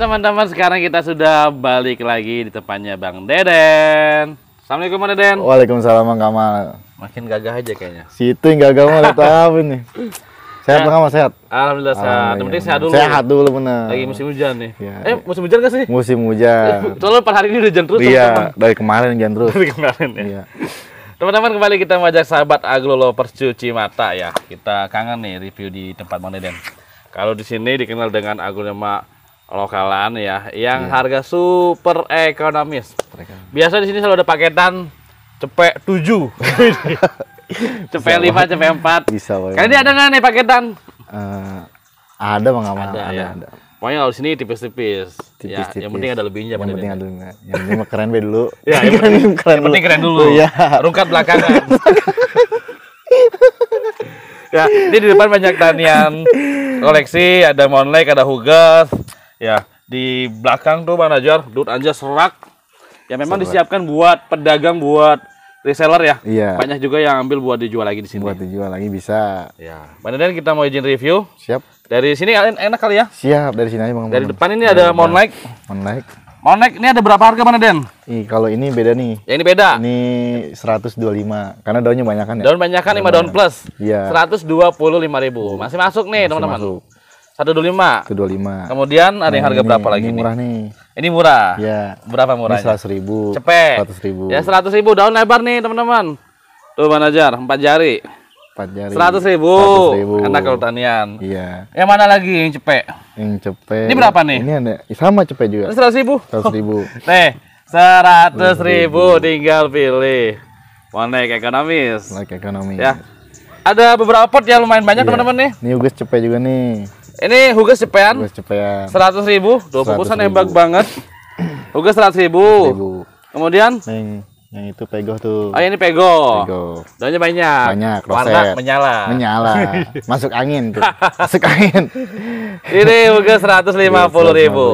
teman-teman, sekarang kita sudah balik lagi di tempatnya Bang Deden. Assalamualaikum Bang Deden. Waalaikumsalam Bang Kamal. Makin gagah aja kayaknya. Situ yang gagah mau lihat apa nih. Sehat Bang Kamal sehat. Alhamdulillah sehat. Alhamdulillah. penting sehat dulu. Sehat dulu benar. Lagi musim hujan nih. Ya, eh, musim hujan gak sih? Musim hujan. Soalnya per hari ini udah hujan terus. Iya, dari kemarin hujan terus. dari kemarin ya. Iya. Teman-teman kembali kita mengajak sahabat Aglo Lovers cuci mata ya. Kita kangen nih review di tempat Bang Deden. Kalau di sini dikenal dengan lema lokalan ya yang iya. harga super ekonomis. Biasa di sini selalu ada paketan cepek 7. cepek 5, cepek 4. Bisa banget. Kali ini ada nggak nih paketan? Uh, ada bang ada, ada, ya. ada. Pokoknya kalau di sini tipis-tipis. Ya, yang penting ada lebihnya. Yang penting ada lebihnya. Yang penting keren be dulu. ya, yang, yang penting keren, yang penting keren dulu. Iya. Rungkat belakangan. ya, ini di depan banyak tanian koleksi, ada Monlek, ada Hugas, ya di belakang tuh manajer duit aja serak ya memang serak. disiapkan buat pedagang buat reseller ya iya. banyak juga yang ambil buat dijual lagi di sini buat dijual lagi bisa ya manajer kita mau izin review siap dari sini enak kali ya siap dari sini aja bang dari depan ini ada ya, mount like mount Mau ini ada berapa harga mana Den? Ih, kalau ini beda nih. Ya ini beda. Ini 125 karena daunnya banyak kan ya. Daun banyak kan 5 daun plus. Iya. lima ribu. Masih masuk nih, teman-teman. 125. 125. Kemudian ada yang nah, harga ini, berapa lagi? Ini murah nih. Ini murah. Ya. Berapa murah? Ini ribu. Cepet. Seratus ribu. Ya seratus ribu daun lebar nih teman-teman. Tuh jar, empat jari. Empat jari. Seratus ribu. 100 ribu. Anak pertanian. Iya. Yang mana lagi yang cepet? Yang cepet. Ini berapa nih? Ini ada sama cepet juga. Seratus ribu. Seratus ribu. nih, seratus ribu tinggal pilih. leg ekonomis. Monek ekonomis. Ya. Ada beberapa pot ya lumayan banyak iya. teman-teman iya. nih. Ini juga cepet juga nih. Ini hugas cepean. Hugas cepean. Seratus ribu, dua bungkusan hebat banget. Hugas seratus ribu. Kemudian? Yang, itu pegoh tuh. Oh ini pegoh, Pego. Daunnya banyak. Banyak. Warna menyala. Menyala. Masuk angin tuh. Masuk angin. ini Hugo seratus lima puluh ribu.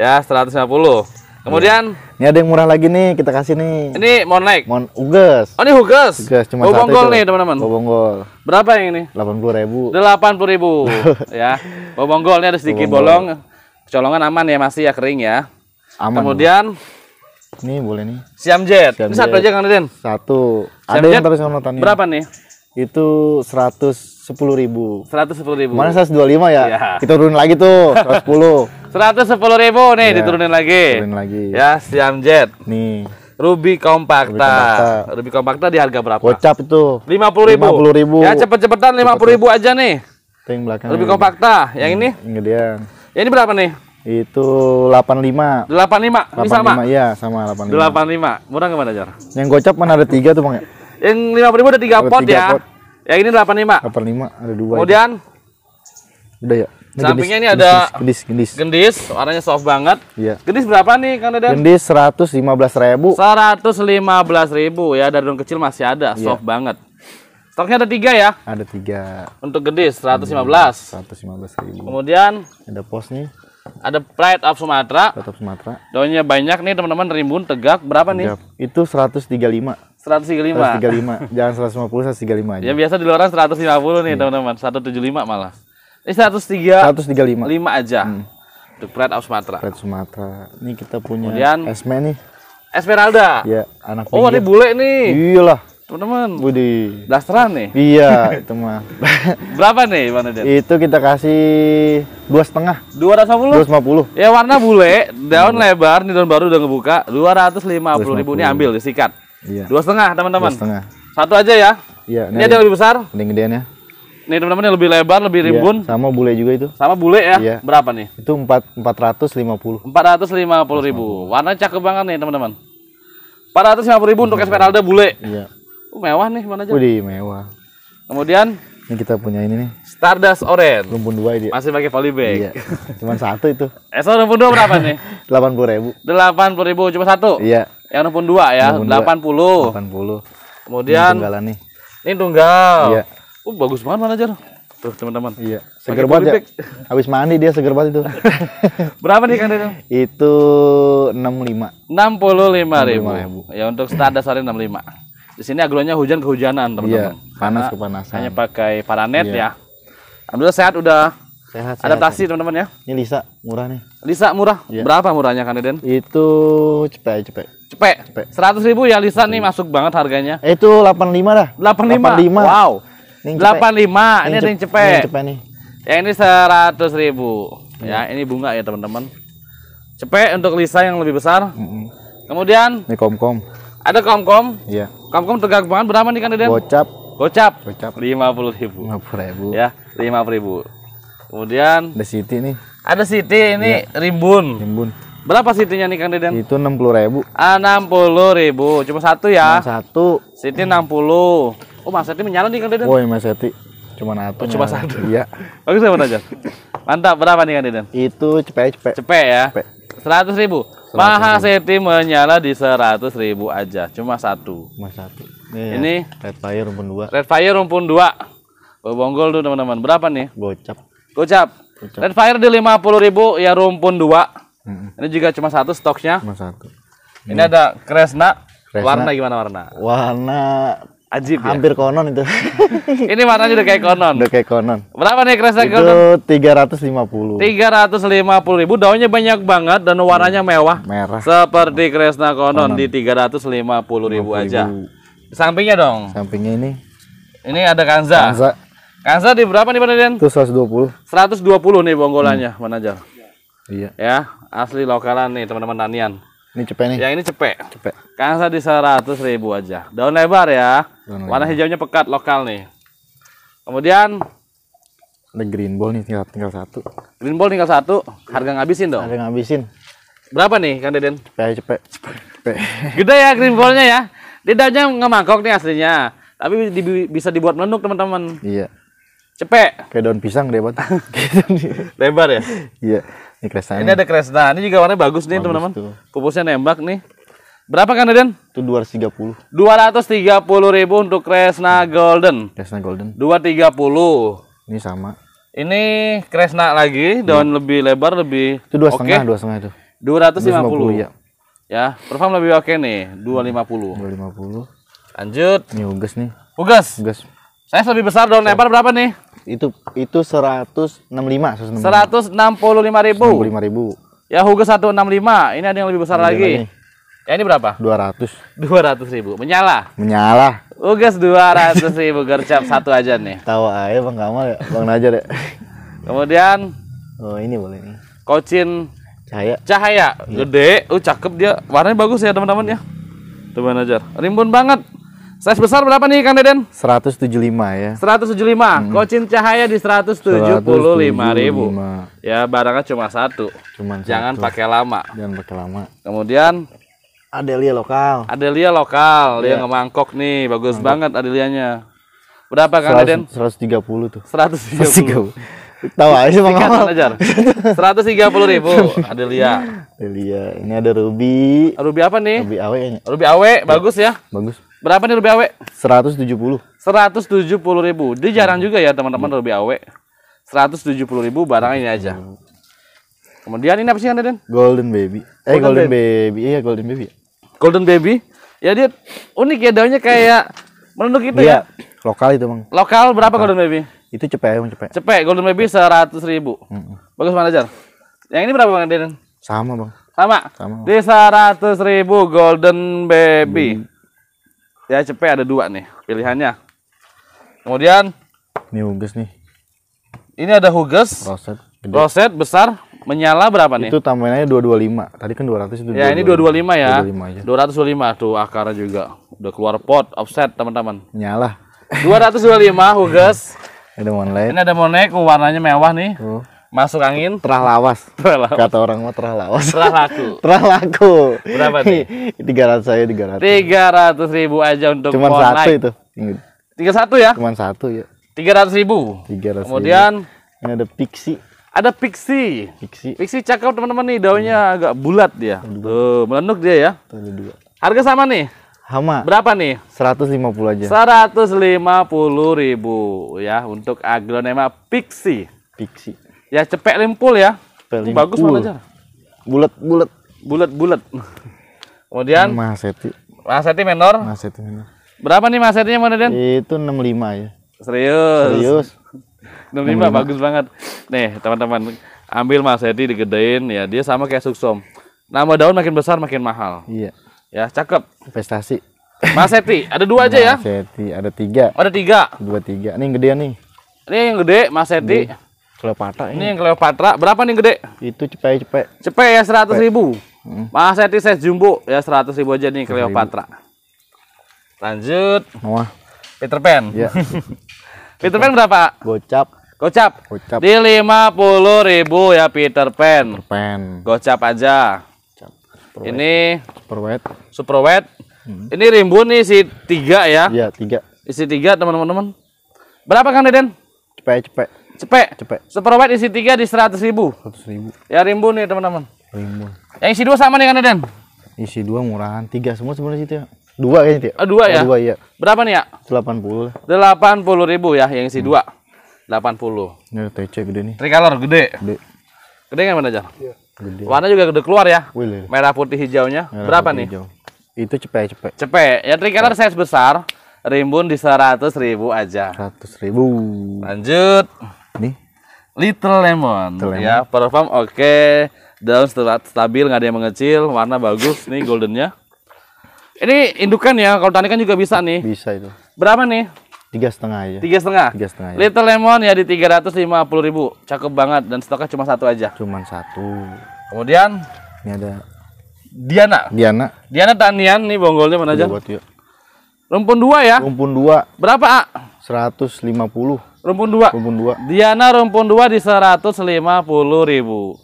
Ya seratus lima puluh. Kemudian ini ada yang murah lagi nih kita kasih nih. Ini naik Mon Uges. Oh ini Uges. Uges cuma oh, satu. satu. nih teman-teman. Bobonggol. Berapa yang ini? Delapan puluh ribu. Delapan puluh ribu ya. Bobonggol ini ada sedikit bolong. Colongan aman ya masih ya kering ya. Aman. Kemudian ini boleh nih. Siamjet. Siam ini satu aja Kang Deden. Satu. Siam ada jet. yang tapi sama tani. Berapa nih? itu seratus sepuluh ribu seratus sepuluh ribu mana 125 lima ya iya. kita turun lagi tuh seratus sepuluh ribu nih ya. diturunin lagi turunin lagi ya Siam Jet nih Ruby Kompakta. Ruby Kompakta di harga berapa? Gocap itu. lima puluh ribu. lima puluh ribu. Ya cepet-cepetan 50 puluh ribu aja nih. belakang. Ruby Kompakta. Yang ini? Yang dia. ini berapa nih? Itu 85. 85. 85 ini sama. Iya, sama delapan lima Murah gimana, Jar? Yang gocap mana ada tiga tuh, Bang ya? Yang lima ada 3 ada pot ya, ya. Pot. Yang ini delapan lima, ada dua. Kemudian ya. udah ya. Ini sampingnya gendis, ini ada gendis, gendis. Gendis, warnanya soft banget. Iya. Gendis berapa nih Kang Dadan? Gendis belas ribu ya, dari daun kecil masih ada, iya. soft banget. Stoknya ada tiga ya? Ada tiga. Untuk gede lima belas ribu. Kemudian ada pos nih. Ada Pride of Sumatera. Pride of Sumatera. Daunnya banyak nih teman-teman rimbun tegak berapa tegak. nih? Itu seratus tiga lima. 135. 135. Jangan 150, 135 aja. Ya biasa di luaran 150 nih, hmm. teman-teman. Yeah. 175 malah. Ini 103 135. 5 aja. Hmm. The Pride of Sumatera. Pride Sumatera. Ini kita punya Kemudian, Esme nih. Esmeralda. Iya, anak Oh, ini bule nih. Iyalah. Teman-teman. Budi. Dasteran nih. Iya, itu mah. Berapa nih, Bang Dedet? Itu kita kasih dua setengah. Dua ratus lima puluh. Dua puluh. Ya warna bule, daun hmm. lebar, nih daun baru udah ngebuka. Dua ratus lima puluh ribu ini ambil disikat. Iya. Dua setengah teman-teman. setengah. Satu aja ya. Iya. Ini, ini ada yang lebih besar. Ini gedean ya. Ini teman-teman yang lebih lebar, lebih iya, rimbun. Iya, sama bule juga itu. Sama bule ya. Iya. Berapa nih? Itu empat empat ratus lima puluh. Empat ratus lima puluh ribu. Warna cakep banget nih teman-teman. Empat ratus lima puluh ribu untuk Esmeralda iya. bule. Iya. Uh, mewah nih mana aja. Wih mewah. Kemudian ini kita punya ini nih. Stardust Orange. Rumpun dua ini. Masih pakai polybag. Iya. Cuman satu itu. Esok rumpun dua berapa nih? Delapan puluh ribu. Delapan puluh ribu cuma satu. Iya. Yang nomor dua ya, delapan puluh. Delapan puluh. Kemudian ini tunggal nih. Ini tunggal. Iya. Uh, bagus banget manajer. Tuh teman-teman. Iya. Seger banget ya. Habis mandi dia seger banget itu. Berapa nih Kang Dedang? Itu enam lima. Enam puluh lima ribu. Ya untuk standar enam lima. Di sini agronya hujan kehujanan iya, teman-teman. Iya, panas Karena kepanasan. Hanya pakai paranet iya. ya. Alhamdulillah sehat udah sehat, sehat adaptasi teman-teman ya. Ini Lisa murah nih. Lisa murah. Iya. Berapa murahnya Kang Deden? Itu cepet cepet cepe Cepet. 100 ribu ya Lisan nih masuk banget harganya. Itu 85 dah. 85. 85. Wow. Ini 85. Ini, ini ada yang cepet. Ini nih. Yang ini 100 ribu. Hmm. Ya, ini bunga ya teman-teman. Cepet untuk Lisa yang lebih besar. Hmm. Kemudian. Ini komkom. -kom. Ada komkom. Iya. -kom. Komkom tegak banget berapa nih kan Deden? bocap bocap Gocap. 50 ribu. 50 ribu. Ya, 50 ribu. Kemudian. Ada Siti nih. Ada Siti ini ya. Rimbun. Rimbun. Berapa sitinnya nih Kang Deden? Itu 60 ribu Ah 60 ribu Cuma satu ya? Cuma satu Siti 60 Oh Mas Seti menyala nih Kang Deden? Woi Mas Seti Cuma satu oh, Cuma satu? Iya Oke saya mau aja Mantap berapa nih Kang Deden? Itu cepet cepet Cepet ya? Cepet 100 ribu 100 Maha ribu. Seti menyala di 100 ribu aja Cuma satu Cuma satu iya, iya. Ini, Ini ya. Red Fire rumpun 2 Red Fire rumpun 2 Bobonggol tuh teman-teman Berapa nih? Gocap Gocap, Gocap. Red Fire di 50 ribu ya rumpun 2 Hmm. Ini juga cuma satu stoknya. Cuma satu. Ini hmm. ada Kresna. Kresna. Warna gimana warna? Warna Ajib ya? Hampir ya? konon itu. ini warnanya udah kayak konon. Udah kayak konon. Berapa nih kresna itu konon? ratus lima puluh ribu. Daunnya banyak banget dan warnanya hmm. mewah. Merah. Seperti kresna konon, konon. di puluh ribu aja. Sampingnya dong. Sampingnya ini. Ini ada kanza. Kanza. Kanza di berapa nih Pak Seratus dua puluh nih bonggolannya, hmm. mana Iya. Ya, asli lokalan nih teman-teman tanian. Ini cepet nih. Yang ini cepet. Cepet. Kansa di seratus ribu aja. Daun lebar ya. Daun lebar. hijaunya pekat lokal nih. Kemudian ada green ball nih tinggal tinggal satu. Green ball tinggal satu. Harga ngabisin dong. Harga ngabisin. Berapa nih Kang Deden? Cepet cepet. cepet. Gede ya green ballnya ya. Dia daunnya nih aslinya. Tapi di, bisa dibuat menuk teman-teman. Iya. Cepet. Kayak daun pisang deh, buat. lebar ya? Iya. Ini Kresna. Ini ya. ada Kresna. Ini juga warnanya bagus nih, teman-teman. Pupusnya nembak nih. Berapa kan Den? Itu 230. 230 ribu untuk Kresna Golden. Kresna Golden. 230. Ini sama. Ini Kresna lagi, daun hmm. lebih lebar, lebih Itu 2,5, okay. 2,5 itu. 250. 250 ya. ya, perform lebih oke okay nih, 250. 250. Lanjut. Ini ugas nih. Ugas. Ugas. Saya lebih besar daun lebar berapa nih? itu itu 165 165. lima ribu. 165 ribu. Ya Hugo 165. Ini ada yang lebih besar ini lagi. Ini. Ya ini berapa? 200. 200 ribu. Menyala. Menyala. dua 200 ribu gercep satu aja nih. Tahu aja Bang Kamal ya, Bang Najar ya. Kemudian oh ini boleh nih. Kocin Cahaya. Cahaya. Iya. Gede. Oh cakep dia. Warnanya bagus ya teman-teman ya. Teman Najar. Rimbun banget. Size besar berapa nih Kang Deden? 175 ya. 175. Hmm. Kocin Cahaya di 175 ribu. Ya barangnya cuma satu. Cuman Jangan pakai lama. Jangan pakai lama. Kemudian Adelia lokal. Adelia lokal. Yeah. Dia iya. ngemangkok nih. Bagus Mangkok. banget Adelianya. Berapa Kang Seratus Deden? 130 tuh. 130. puluh. Tahu aja bang. ngomong. 130 ribu Adelia. Adelia. Ini ada Ruby. Ruby apa nih? Ruby Awe. Ruby Awe bagus ya? Bagus. Berapa nih Ruby AW? 170. 170 ribu. Dia jarang hmm. juga ya teman-teman hmm. Seratus tujuh 170 ribu barang ini aja. Hmm. Kemudian ini apa sih Anda Den? Golden Baby. Eh Golden, Golden Baby. Iya Golden Baby. Golden Baby. Ya dia unik ya daunnya kayak menunduk itu dia, ya. Lokal itu bang. Lokal berapa lokal. Golden Baby? Itu cepet bang cepet. Cepet Golden Baby seratus ribu. Hmm. Bagus jar. Yang ini berapa bang Den? Sama bang. Sama. Sama. Di seratus ribu Golden Baby. Hmm. Ya cepet ada dua nih pilihannya. Kemudian ini huges nih. Ini ada huges. Roset. Gede. Roset besar menyala berapa nih? Itu dua dua lima. Tadi kan 200 itu. Ya, dua ini 225 ya. dua aja. 225 tuh akarnya juga. Udah keluar pot offset, teman-teman. Nyala. Dua dua ratus 225 huges. ada monek. Ini ada monek warnanya mewah nih. tuh. Masuk angin? Terah lawas. Terah lawas. Kata orang mah terah lawas. Terah laku. terah laku. Berapa nih? Tiga ratus saya tiga ratus. Tiga ratus ribu aja untuk cuma satu naik. itu. Tiga satu ya? cuma satu ya. Tiga ratus ribu. Tiga ratus. Kemudian ini ada pixi. Ada pixi. Pixi. Pixi cakep teman-teman nih daunnya hmm. agak bulat dia. Tuh, melenduk dia ya. dua. Harga sama nih? Hama. Berapa nih? 150 aja. 150 ribu ya untuk aglonema pixi. Pixi. Ya cepek limpul ya. Cepek limpul. Bagus mana Bulat bulat. Bulat bulat. Kemudian Maseti, Maseti menor. maseti menor. Berapa nih masetinya mana Den? Itu 65 ya. Serius. Serius. enam lima bagus banget. Nih, teman-teman, ambil Maseti digedein ya. Dia sama kayak Suksom. Nama daun makin besar makin mahal. Iya. Ya, cakep. Investasi. Maseti, ada dua aja ya? Maseti ada tiga. ada tiga. Dua tiga. Nih yang gede nih. Ini yang gede, Maseti. Cleopatra ini. ini yang Cleopatra berapa nih gede itu cepet cepet cepet ya seratus ribu hmm. mah saya jumbo ya seratus ribu aja nih Cleopatra lanjut Wah. Peter Pan ya. Peter Pan berapa gocap Gocap. Gocap. Di 50 ribu ya Peter Pan. Peter Pan. Gocap aja. Super ini super wet. Super wet. Hmm. Ini rimbun nih si tiga ya. Iya, tiga. Isi tiga teman-teman. Berapa Kang Deden? Cepet cepet. Cepet. Cepet. Seperowet isi tiga di seratus ribu. Seratus ribu. Ya rimbun nih teman-teman. Rimbun. Yang isi dua sama dengan Eden. Isi dua murahan, tiga semua sebenarnya situ ya. Dua kayaknya tiap. Oh, dua ya. Oh, dua iya. Berapa nih ya? Delapan puluh. Delapan puluh ribu ya yang isi hmm. dua. Delapan puluh. Ini TC gede nih. Tricolor gede. Gede. Gede nggak mana aja iya. Gede. Warna juga gede keluar ya. Wih, Merah putih hijaunya. Merah, Berapa putih, nih? Hijau. Itu cepet cepet. Cepet. Ya tricolor size besar. Rimbun di seratus ribu aja. Seratus ribu. Lanjut nih Little Lemon, Little lemon. ya perform oke okay. daun stabil nggak ada yang mengecil warna bagus nih goldennya ini indukan ya kalau tani kan juga bisa nih bisa itu berapa nih tiga setengah aja tiga setengah tiga setengah ya. Little Lemon ya di tiga ratus lima puluh ribu cakep banget dan stoknya cuma satu aja cuma satu kemudian ini ada Diana. Diana. Diana Tanian nih bonggolnya mana aja? Buat yuk. Rumpun dua ya? Rumpun dua. Berapa, A? puluh Rumpun dua. Rumpun dua. Diana rumpun dua di seratus lima puluh ribu.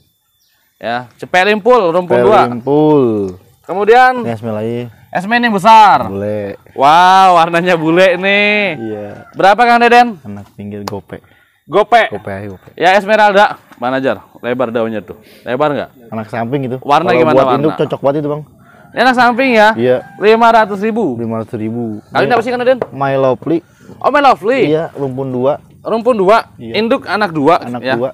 Ya, cepet limpul rumpun dua. Limpul. Kemudian. Esme lagi. Esme ini besar. Bule. Wow, warnanya bule nih. Iya. Berapa Kang Deden? Anak pinggir gope. Gope. Gope ayo Ya Esmeralda, manajer. Lebar daunnya tuh. Lebar nggak? Anak samping itu. Warna Kalau gimana buat Induk cocok banget itu bang. Ini anak samping ya? Iya. Lima ratus ribu. Lima ratus ribu. Kalian iya. apa sih kan Deden? My Lovely. Oh My Lovely. Iya, rumpun dua rumpun dua, iya. induk anak dua. Anak ya. dua.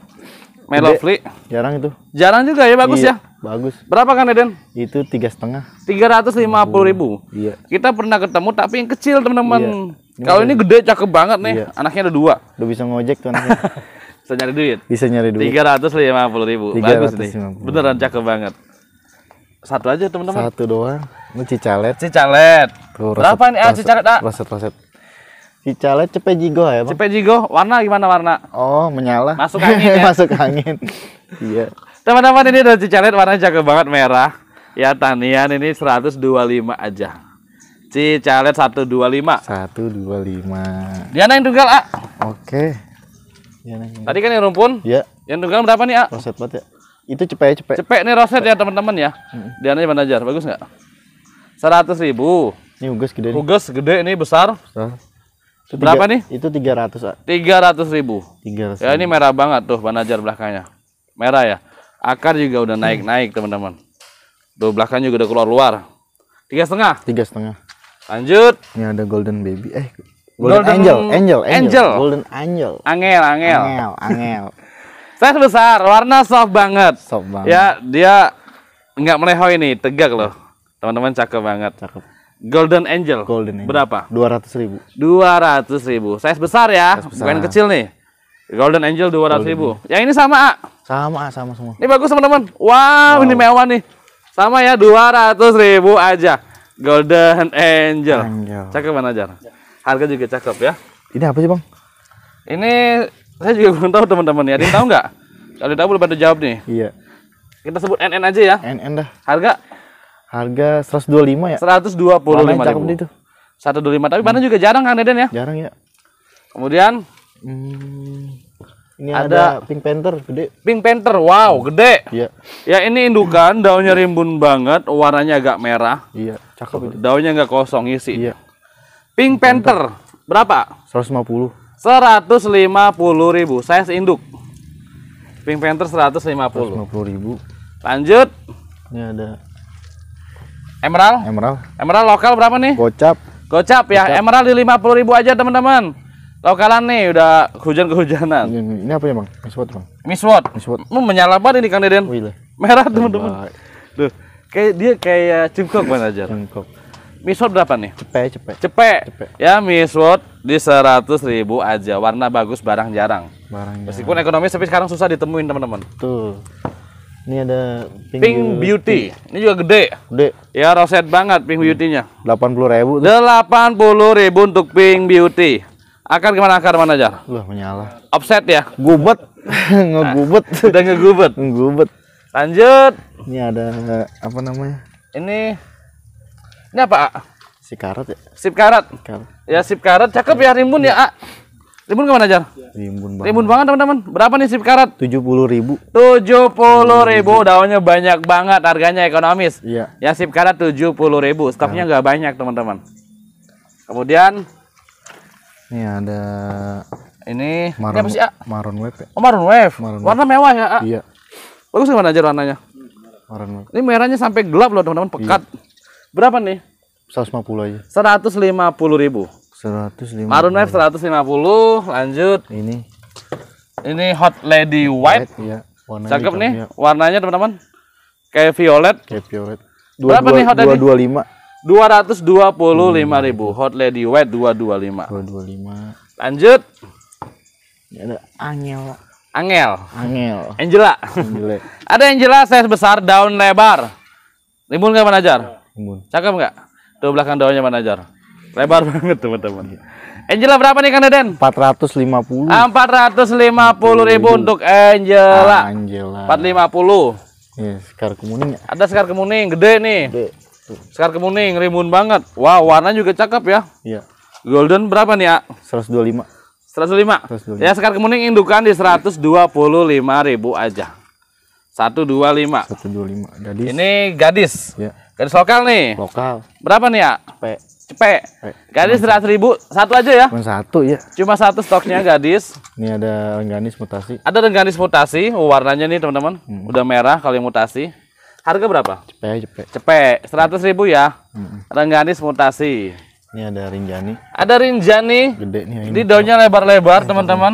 Melofly. Jarang itu. Jarang juga ya bagus iya, ya. Bagus. Berapa kan Eden? Itu tiga setengah. Tiga ratus lima puluh ribu. Iya. Kita pernah ketemu tapi yang kecil teman-teman. Iya. Kalau ini gede cakep banget nih. Iya. Anaknya ada dua. Udah bisa ngojek tuh anaknya. bisa nyari duit. Bisa nyari duit. Tiga ratus lima puluh ribu. Bagus nih. Beneran cakep banget. Satu aja teman-teman. Satu doang. Ini cicalet. Cicalet. Tuh, Berapa nih? Ah, cicalet ah. Roset roset. Cicale jigo ya, Bang? jigo. warna gimana warna? Oh, menyala. Masuk angin ya? Masuk angin. iya. Teman-teman ini udah Cicale warna jago banget merah. Ya, Tanian ini 125 aja. Cicale 125. 125. Diana yang tunggal, A. Oke. Diana yang... Tadi kan yang rumpun? Iya. Yang tunggal berapa nih, A? Roset banget ya. Itu cepet cepet. Cepet nih roset cepet. ya, teman-teman ya. -hmm. Dia yang bagus nggak? 100 ribu. Ini ugas gede nih. Ugas gede ini besar. Besar. Itu Berapa nih? Itu 300. 300 ribu. tiga ratus Ya ini merah banget tuh panajar belakangnya. Merah ya. Akar juga udah hmm. naik-naik teman-teman. Tuh belakang juga udah keluar-luar. Tiga setengah. Tiga setengah. Lanjut. Ini ada golden baby. Eh golden, golden angel. angel. Angel. Angel. Golden angel. Angel. Angel. Angel. angel. Size besar. Warna soft banget. Soft banget. Ya dia nggak melehoy nih. Tegak loh. Teman-teman cakep banget. Cakep. Golden Angel. Golden Angel. Berapa? Dua ratus ribu. Dua ratus ribu. Size besar ya, Size besar. bukan kecil nih. Golden Angel dua ratus ribu. Yang ini sama A. Sama sama semua. Ini bagus teman-teman. Wow, wow, ini mewah nih. Sama ya, dua ratus ribu aja. Golden Angel. Angel. Cakep mana Jar? Harga juga cakep ya. Ini apa sih bang? Ini saya juga belum tahu teman-teman ya. Ada yang tahu nggak? Kalau tahu boleh pada jawab nih. Iya. Kita sebut NN aja ya. NN dah. Harga? Harga 125 ya? 125 ribu. cakep itu? 125. Tapi hmm. juga jarang kan Eden ya? Jarang ya. Kemudian hmm, ini ada, ada Pink Panther gede. Pink Panther, wow, hmm. gede. Iya. Ya ini indukan, daunnya rimbun banget, warnanya agak merah. Iya, cakep itu. Daunnya nggak kosong isi. Iya. Pink, Pink Panther. Panther berapa? 150. 150 ribu. Saya induk. Pink Panther 150. 150 ribu. Lanjut. Ini ada Emerald? Emerald. Emerald lokal berapa nih? Gocap. Gocap ya. Gocap. Emerald di ribu aja, teman-teman. Lokalan nih udah hujan kehujanan. Ini, ini apa ya, Bang? Miswot, Bang. Miswot. Miswot. Mau menyala banget ini Kang Deden. Wih, Merah, teman-teman. Duh, kayak dia kayak cengkok mana aja. Cengkok. Miswot berapa nih? Cepet, cepet. Cepet. Cepe. Ya, miswot di seratus ribu aja. Warna bagus, barang jarang. Barang Meskipun ekonomi ekonomis tapi sekarang susah ditemuin, teman-teman. Tuh. Ini ada Pink, Pink Beauty. Beauty. Ini juga gede. Gede. Ya roset banget Pink Beauty-nya. 80 ribu. Delapan puluh ribu untuk Pink Beauty. Akar gimana akar mana aja? Wah menyala. Offset ya? Gubet, ngegubet. Nah, udah ngegubet. ngegubet. Lanjut. Ini ada apa namanya? Ini ini apa? A? Sip karat ya. Sip karat. Sip karat. Ya sip karat. Cakep ya rimbun ya. ya Rimbun kemana Jar? Iya. Rimbun banget. Rimbun banget teman-teman. Berapa nih sip karat? Tujuh puluh ribu. Tujuh puluh ribu. Daunnya banyak banget. Harganya ekonomis. Iya. Ya sip karat tujuh puluh ribu. Stafnya iya. nggak banyak teman-teman. Kemudian ini ada ini marun, ini apa sih? ya? Maroon wave. Ya? Oh maroon wave. Maroon Warna mewah ya? Iya. Bagus gimana aja warnanya? Maroon wave. Ini merahnya sampai gelap loh teman-teman. Pekat. Iya. Berapa nih? 150 aja. puluh ribu. 150. Maroon 5 150, lanjut. Ini. Ini hot lady white. white ya. Warna Cakep nih ya. warnanya teman-teman. Kayak violet. Kayak violet. Dua, Berapa dua, nih hot Lady? 225. 225 hmm. ribu Hot Lady White 225 225 Lanjut Ini Ada Angel Angel Angel Angela Angela Ada Angela size besar daun lebar Rimbun enggak manajar? Rimbun Cakep enggak? Tuh belakang daunnya manajar Lebar banget teman-teman. Angela berapa nih Kang Deden? 450. 450 ah, ribu untuk Angela. Ah, Angela. 450. yes, iya, sekar kemuning. Ada sekar kemuning gede nih. Gede. Sekar kemuning rimbun banget. Wah, wow, warna juga cakep ya. Iya. Golden berapa nih, ya? 125. 125. 125. Ya, sekar kemuning indukan di ribu aja. 125. 125. Gadis. Ini gadis. Ya. Gadis lokal nih. Lokal. Berapa nih, ya? P cepe Gadis seratus ribu, satu aja ya? Cuma satu ya. Cuma satu stoknya gadis. Ini ada rengganis mutasi. Ada rengganis mutasi, oh, warnanya nih teman-teman, hmm. udah merah kalau yang mutasi. Harga berapa? cepe cepe cepe seratus ribu ya. Hmm. Rengganis mutasi. Ini ada rinjani. Ada rinjani. Gede nih. Ini di daunnya lebar-lebar iya, teman-teman.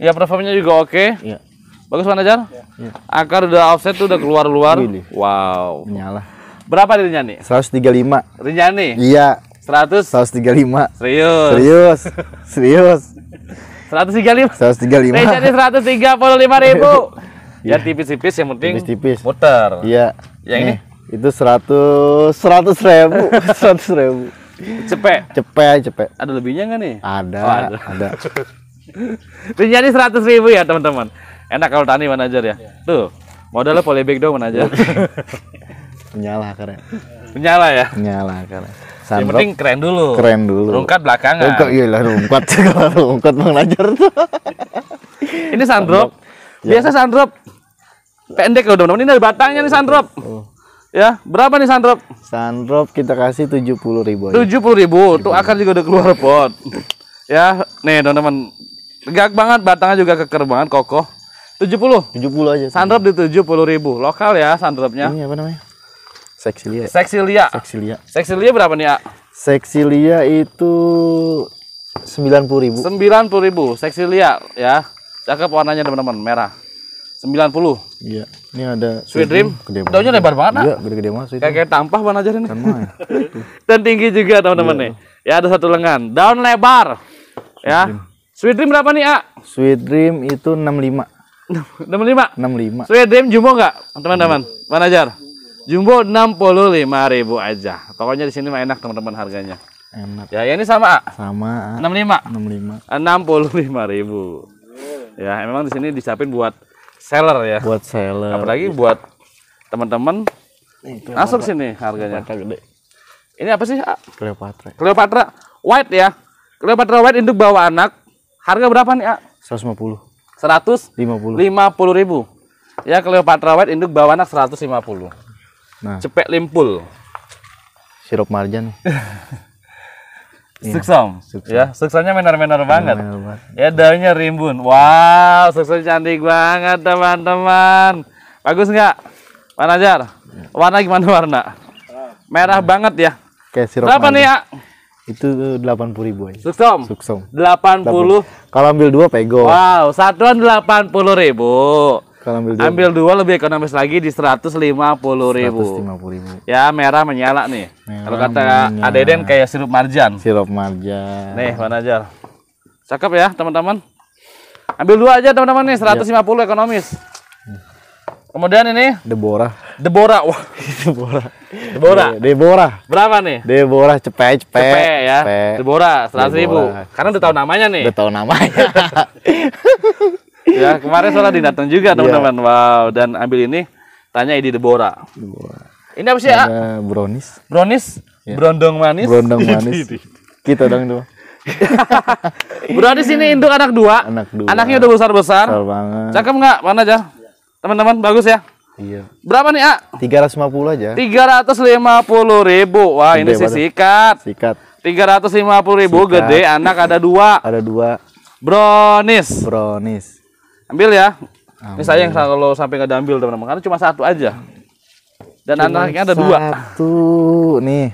Ya performnya juga oke. Iya. Bagus mana Jar? Iya. Akar udah offset tuh udah keluar-luar. Wow. nyala Berapa rinjani? 135. Rinjani? Iya. 100 135 serius serius serius 135 135 Nih jadi 135 ribu ya tipis-tipis yang penting tipis-tipis muter iya yang Nih, ini eh, itu 100 100 ribu 100 ribu cepet cepet cepet ada lebihnya nggak nih ada oh, ada, ada. jadi 100 ribu ya teman-teman enak kalau tani manajer ya iya. tuh modalnya polybag dong manajer menyala keren menyala ya menyala keren yang penting keren dulu. Keren dulu. Rungkat belakangan. Rungkat iya lah rungkat. rungkat Bang Najar tuh. ini sunroof. Ya. Biasa sunroof pendek loh teman-teman. Ini dari batangnya nih sandrop. Oh. Ya, berapa nih sandrop? Sandrop kita kasih tujuh puluh ribu. Tujuh puluh ribu. Tuh akar juga udah keluar pot. ya, nih teman-teman. Tegak banget, batangnya juga keker banget, kokoh. Tujuh puluh aja. Sandrop di tujuh puluh ribu. Lokal ya sandropnya. Ini apa namanya? Seksilia. Seksilia. Seksilia Seksilia berapa nih, Ya? Seksilia itu 90.000. 90.000 Seksilia, ya. Cakep warnanya teman-teman, merah. 90. Iya. Ini ada Sweet Dream. dream. Daunnya lebar banget, Iya, gede-gede banget sweet. Kayak kayak tampah banget aja ini. Ya. Dan tinggi juga, teman-teman iya. nih. Ya, ada satu lengan. Daun lebar. Sweet ya. Dream. Sweet Dream berapa nih, Ya? Sweet Dream itu 65. 65. 65. Sweet Dream jumbo enggak, teman-teman? Mana ajar? Jumbo 65.000 aja. Pokoknya di sini mah enak teman-teman harganya. Enak. Ya, ya ini sama Enam Sama Enam 65. 65. 65.000. Ya, memang di sini disiapin buat seller ya. Buat seller. Apalagi gitu. buat teman-teman masuk sini harganya. gede. Ini apa sih? Cleopatra. Cleopatra white ya. Cleopatra white induk bawa anak. Harga berapa nih, A? 150. 150. puluh ribu. Ya, Cleopatra white induk bawa anak 150 nah. cepek limpul sirup marjan suksom, iya, Ya, suksomnya menar-menar banget. Ya, daunnya rimbun. Wow, suksom cantik banget, teman-teman. Bagus nggak? Mana iya. Warna gimana warna? Merah iya. banget ya. Kayak sirup. Berapa nih, ya? Itu delapan puluh ribu aja. suksom, suksom delapan puluh Kalau ambil dua pego. Wow, satuan delapan puluh ribu. Kalau ambil dua, ambil dua lebih ekonomis lagi di seratus lima puluh ribu. Ya merah menyala nih. Kalau kata Adeden kayak sirup marjan. Sirup marjan. Nih mana aja. Cakep ya teman-teman. Ambil dua aja teman-teman nih 150 ya. ekonomis. Kemudian ini Debora. Debora. Wah, Debora. Debora. Debora. Berapa nih? Debora cepet cepet Cepet ya. Cepe. Debora 100.000. ribu. Karena udah tahu namanya nih. Udah tahu namanya. ya iya. kemarin soalnya datang juga iya. teman-teman wow dan ambil ini tanya ini Debora Indah ini apa sih ya brownies brownies yeah. brondong manis brondong manis kita dong itu brownies ini induk anak dua. Anak dua. Anaknya udah besar besar. banget. Cakep nggak? Mana aja? Teman-teman bagus ya. Iya. Berapa nih, lima puluh aja. Tiga ratus lima puluh ribu. Wah, gede ini sih sikat. Sikat. Tiga ratus lima puluh ribu sikat. gede, anak ada dua. Ada dua. Brownies. Brownies ambil ya ambil. ini sayang kalau sampai nggak diambil teman-teman karena cuma satu aja dan cuma anaknya ada satu. dua satu nih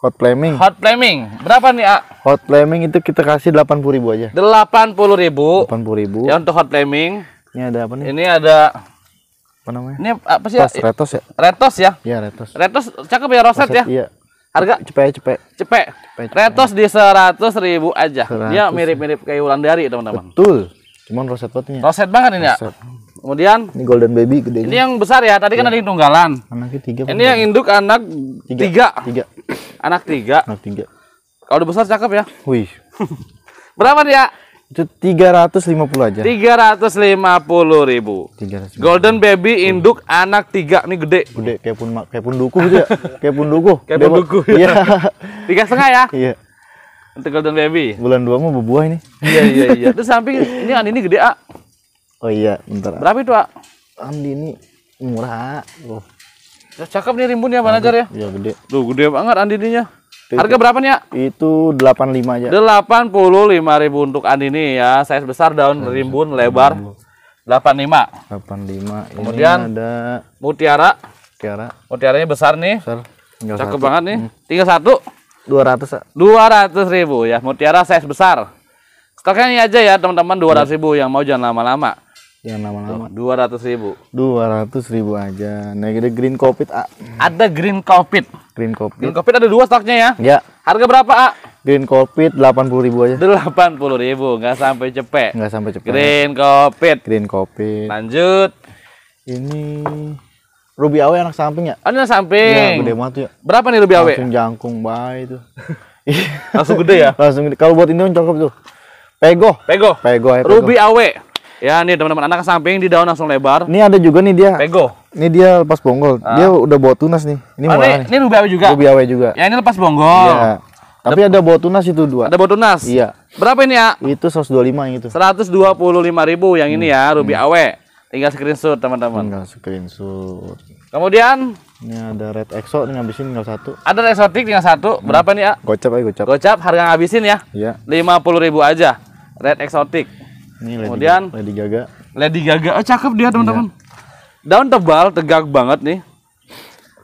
hot flaming hot flaming berapa nih A? hot flaming itu kita kasih delapan puluh ribu aja delapan puluh ribu delapan puluh ribu ya untuk hot flaming ini ada apa nih ini ada apa namanya ini apa sih Tas, ya? retos ya retos ya iya retos retos cakep ya roset, roset ya iya harga Cepet cepet. Cepet. cepe, cepe. retos di seratus ribu aja 100. dia mirip mirip ya. kayak dari teman-teman betul Cuman roset banget ini. Ya. Roset banget ini ya. Kemudian ini golden baby gede. Ini yang besar ya. Tadi kan iya. ada yang tunggalan. Anaknya tiga. Ini yang induk anak tiga. tiga. Anak tiga. Anak tiga. Kalau udah besar cakep ya. Wih. Berapa dia? Itu puluh aja. tiga ratus lima puluh ribu. 350. Golden baby induk anak tiga nih gede. Gede kayak pun kayak pun duku gitu ya. kayak pun duku. Kayak pun duku. Iya. Tiga setengah ya. Iya. Untuk Golden Baby. Bulan dua mau berbuah ini. iya iya iya. Terus samping ini Andini gede, ak? Oh iya, bentar. Berapa itu, A? Andini murah, loh. Ya, cakep nih rimbunnya, Pak Najar ya. Iya, gede. Tuh, gede banget Andininya. Harga berapa nih, ya? Itu 85 aja. ribu untuk Andini ya. Size besar daun iya. rimbun lebar. 85. 85. Kemudian ini ada mutiara. Mutiara. Mutiaranya besar nih. Besar. Tinggal Cakep banget nih. Hmm. Tinggal satu. 200 200 ribu ya mutiara size besar stoknya ini aja ya teman-teman 200 ribu yang mau jangan lama-lama yang lama-lama dua ratus ribu dua ratus ribu aja nah ada green covid A. ada green covid green covid green covid ada dua stoknya ya ya harga berapa A? green covid delapan puluh ribu aja delapan puluh ribu nggak sampai cepet nggak sampai cepet green covid green covid lanjut ini Ruby Awe anak samping ya? Anak samping. Ya, gede banget ya. Berapa nih Ruby Awe? Langsung jangkung bay itu. Langsung gede ya? Langsung gede. Kalau buat Indon cocok tuh. Pego. Pego. Pego ya. Ruby Awe. Ya nih teman-teman anak samping di daun langsung lebar. Ini ada juga nih dia. Pego. Ini dia lepas bonggol. Ah. Dia udah bawa tunas nih. Ini oh, ini, nih. ini Ruby Awe juga. Ruby Awe juga. Ya ini lepas bonggol. Iya. Tapi ada bawa tunas itu dua. Ada bawa tunas? Iya. Berapa ini ya? Itu 125 yang itu. 125 ribu yang hmm. ini ya Ruby hmm. Awe. Tinggal screenshot teman-teman. Tinggal screenshot. Kemudian ini ada red exo ini habisin tinggal satu. Ada red exotic tinggal satu. Hmm. Berapa nih, ya? Gocap aja gocap. Gocap harga ngabisin ya. Iya. lima puluh ribu aja. Red exotic. Ini Lady Kemudian Lady Gaga. Lady Gaga. Oh, cakep dia, iya. teman-teman. Yeah. Daun tebal, tegak banget nih.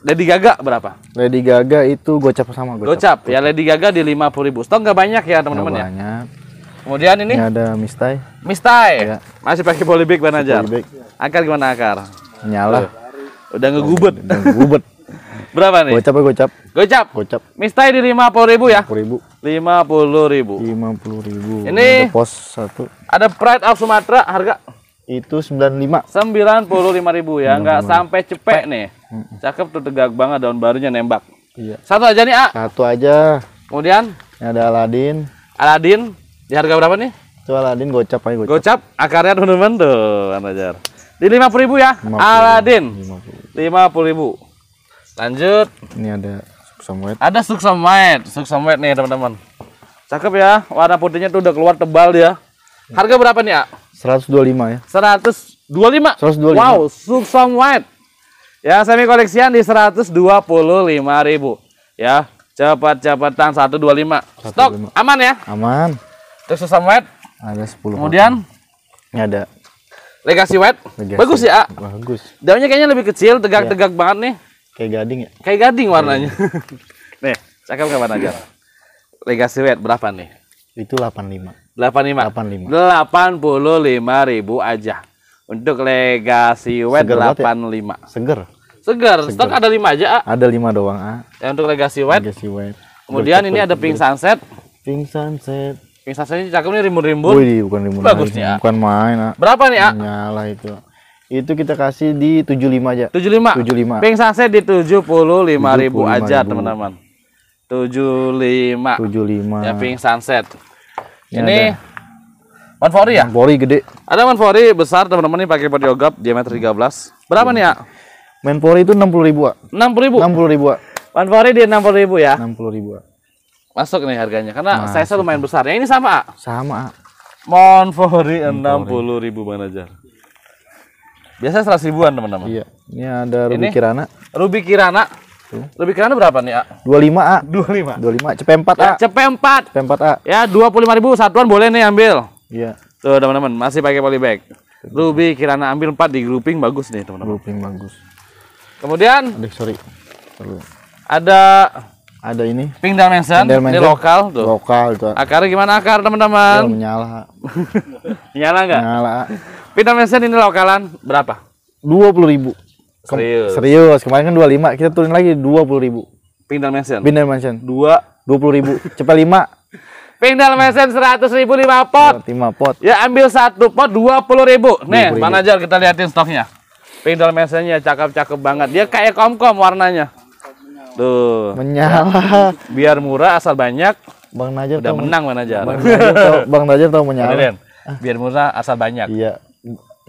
Lady Gaga berapa? Lady Gaga itu gocap sama gocap. Gocap. Ya Lady Gaga di lima puluh ribu Stok nggak banyak ya, teman-teman ya? Banyak. Kemudian ini? ini ada mistai. Mistai. Ya. Masih pakai polybag ban aja. Akar gimana akar? Nyala. Udah ngegubet. ngegubet. Berapa nih? Gocap ya gocap. Gocap. Gocap. Mistai di lima puluh ribu ya? Ribu. Lima puluh ribu. Lima puluh ribu. Ini ada pos satu. Ada Pride of Sumatera harga? Itu sembilan lima. Sembilan puluh lima ribu ya, nggak sampai cepek nih. Cakep tuh tegak banget daun barunya nembak. Iya. Satu aja nih A. Satu aja. Kemudian? Ini ada Aladin. Aladin. Di harga berapa nih? Coba Aladin gocap aja gocap. Gocap akarnya teman-teman tuh Anajar. Di 50.000 ya. 50, Aladin. 50.000. 50 Lanjut. Ini ada suksamwet. Ada suksamwet. Suksamwet nih teman-teman. Cakep ya. Warna putihnya tuh udah keluar tebal dia. Harga berapa nih, Ya? 125 ya. 125. 125. Wow, suksam Ya, semi koleksian di 125.000. Ya, cepat-cepatan 125. 125. Stok, aman ya? Aman. Texas Wet. Ada 10. Kemudian ini ada Legacy Wet. Bagus ya? Bagus. Daunnya kayaknya lebih kecil, tegak-tegak ya. banget nih. Kayak gading ya? Kayak gading iya. warnanya. Ya. nih, cakep kan warnanya? Iya. Legacy Wet berapa nih? Itu 85. 85. 85. 85 ribu aja. Untuk Legacy Wet Seger 85. Ya? Seger. Seger. Seger. Stok ada 5 aja, A. Ada 5 doang, A. Ya, untuk Legacy Wet. Legacy Wet. Kemudian Legacy ini ada Pink Sunset. Pink Sunset yang sasanya cakep nih rimbun-rimbun. Wih, bukan rimbun. Bagus nih, ya. Bukan main, ah. Berapa nih, ah? Nyala itu. Itu kita kasih di 75 aja. 75. 75. ping sase di 75.000 aja, teman-teman. 75. 75. Ya ping sunset. Ini, Ini ada. Manfori ya? Manfori gede. Ada Manfori besar teman-teman nih pakai pot yogap diameter 13. Berapa ya. nih, ya? Manfori itu 60 ribu, ah. 60 ribu? 60 ribu, Manfori ah. di 60 ribu ya? 60 ribu, ah masuk nih harganya karena saya selalu main besar. ini sama, Sama, Monfori enam puluh ribu manajer Biasa seratus ribuan, teman-teman. Iya. Ini ada Ruby ini, Kirana. Ruby Kirana. Ruby Kirana berapa nih, A? 25, A. 25. 25. Cepet 4, A. Ya, cepet 4. Cepet 4, A. Ya, 25 ribu satuan boleh nih ambil. Iya. Tuh, teman-teman, masih pakai polybag. Ruby Kirana ambil 4 di grouping bagus nih, teman-teman. Grouping bagus. Kemudian, Aduh, sorry. Perlu. Ada ada ini pink dimension. ini lokal tuh lokal itu akar gimana akar teman-teman ya, menyala nyala nggak nyala pink dimension ini lokalan berapa dua puluh ribu serius serius kemarin kan dua lima kita turun lagi dua puluh ribu pink dimension pink dimension dua dua puluh ribu cepat lima pink dimension seratus ribu lima pot lima pot ya ambil satu pot dua puluh ribu nih Mana aja manajer kita liatin stoknya pink dalmatiannya cakep cakep banget dia kayak komkom warnanya Tuh. Menyala. Biar murah asal banyak. Bang najar udah menang Bang najar Bang najar tahu, Bang najar tahu menyala. Beneran. Ah. Biar murah asal banyak. Iya.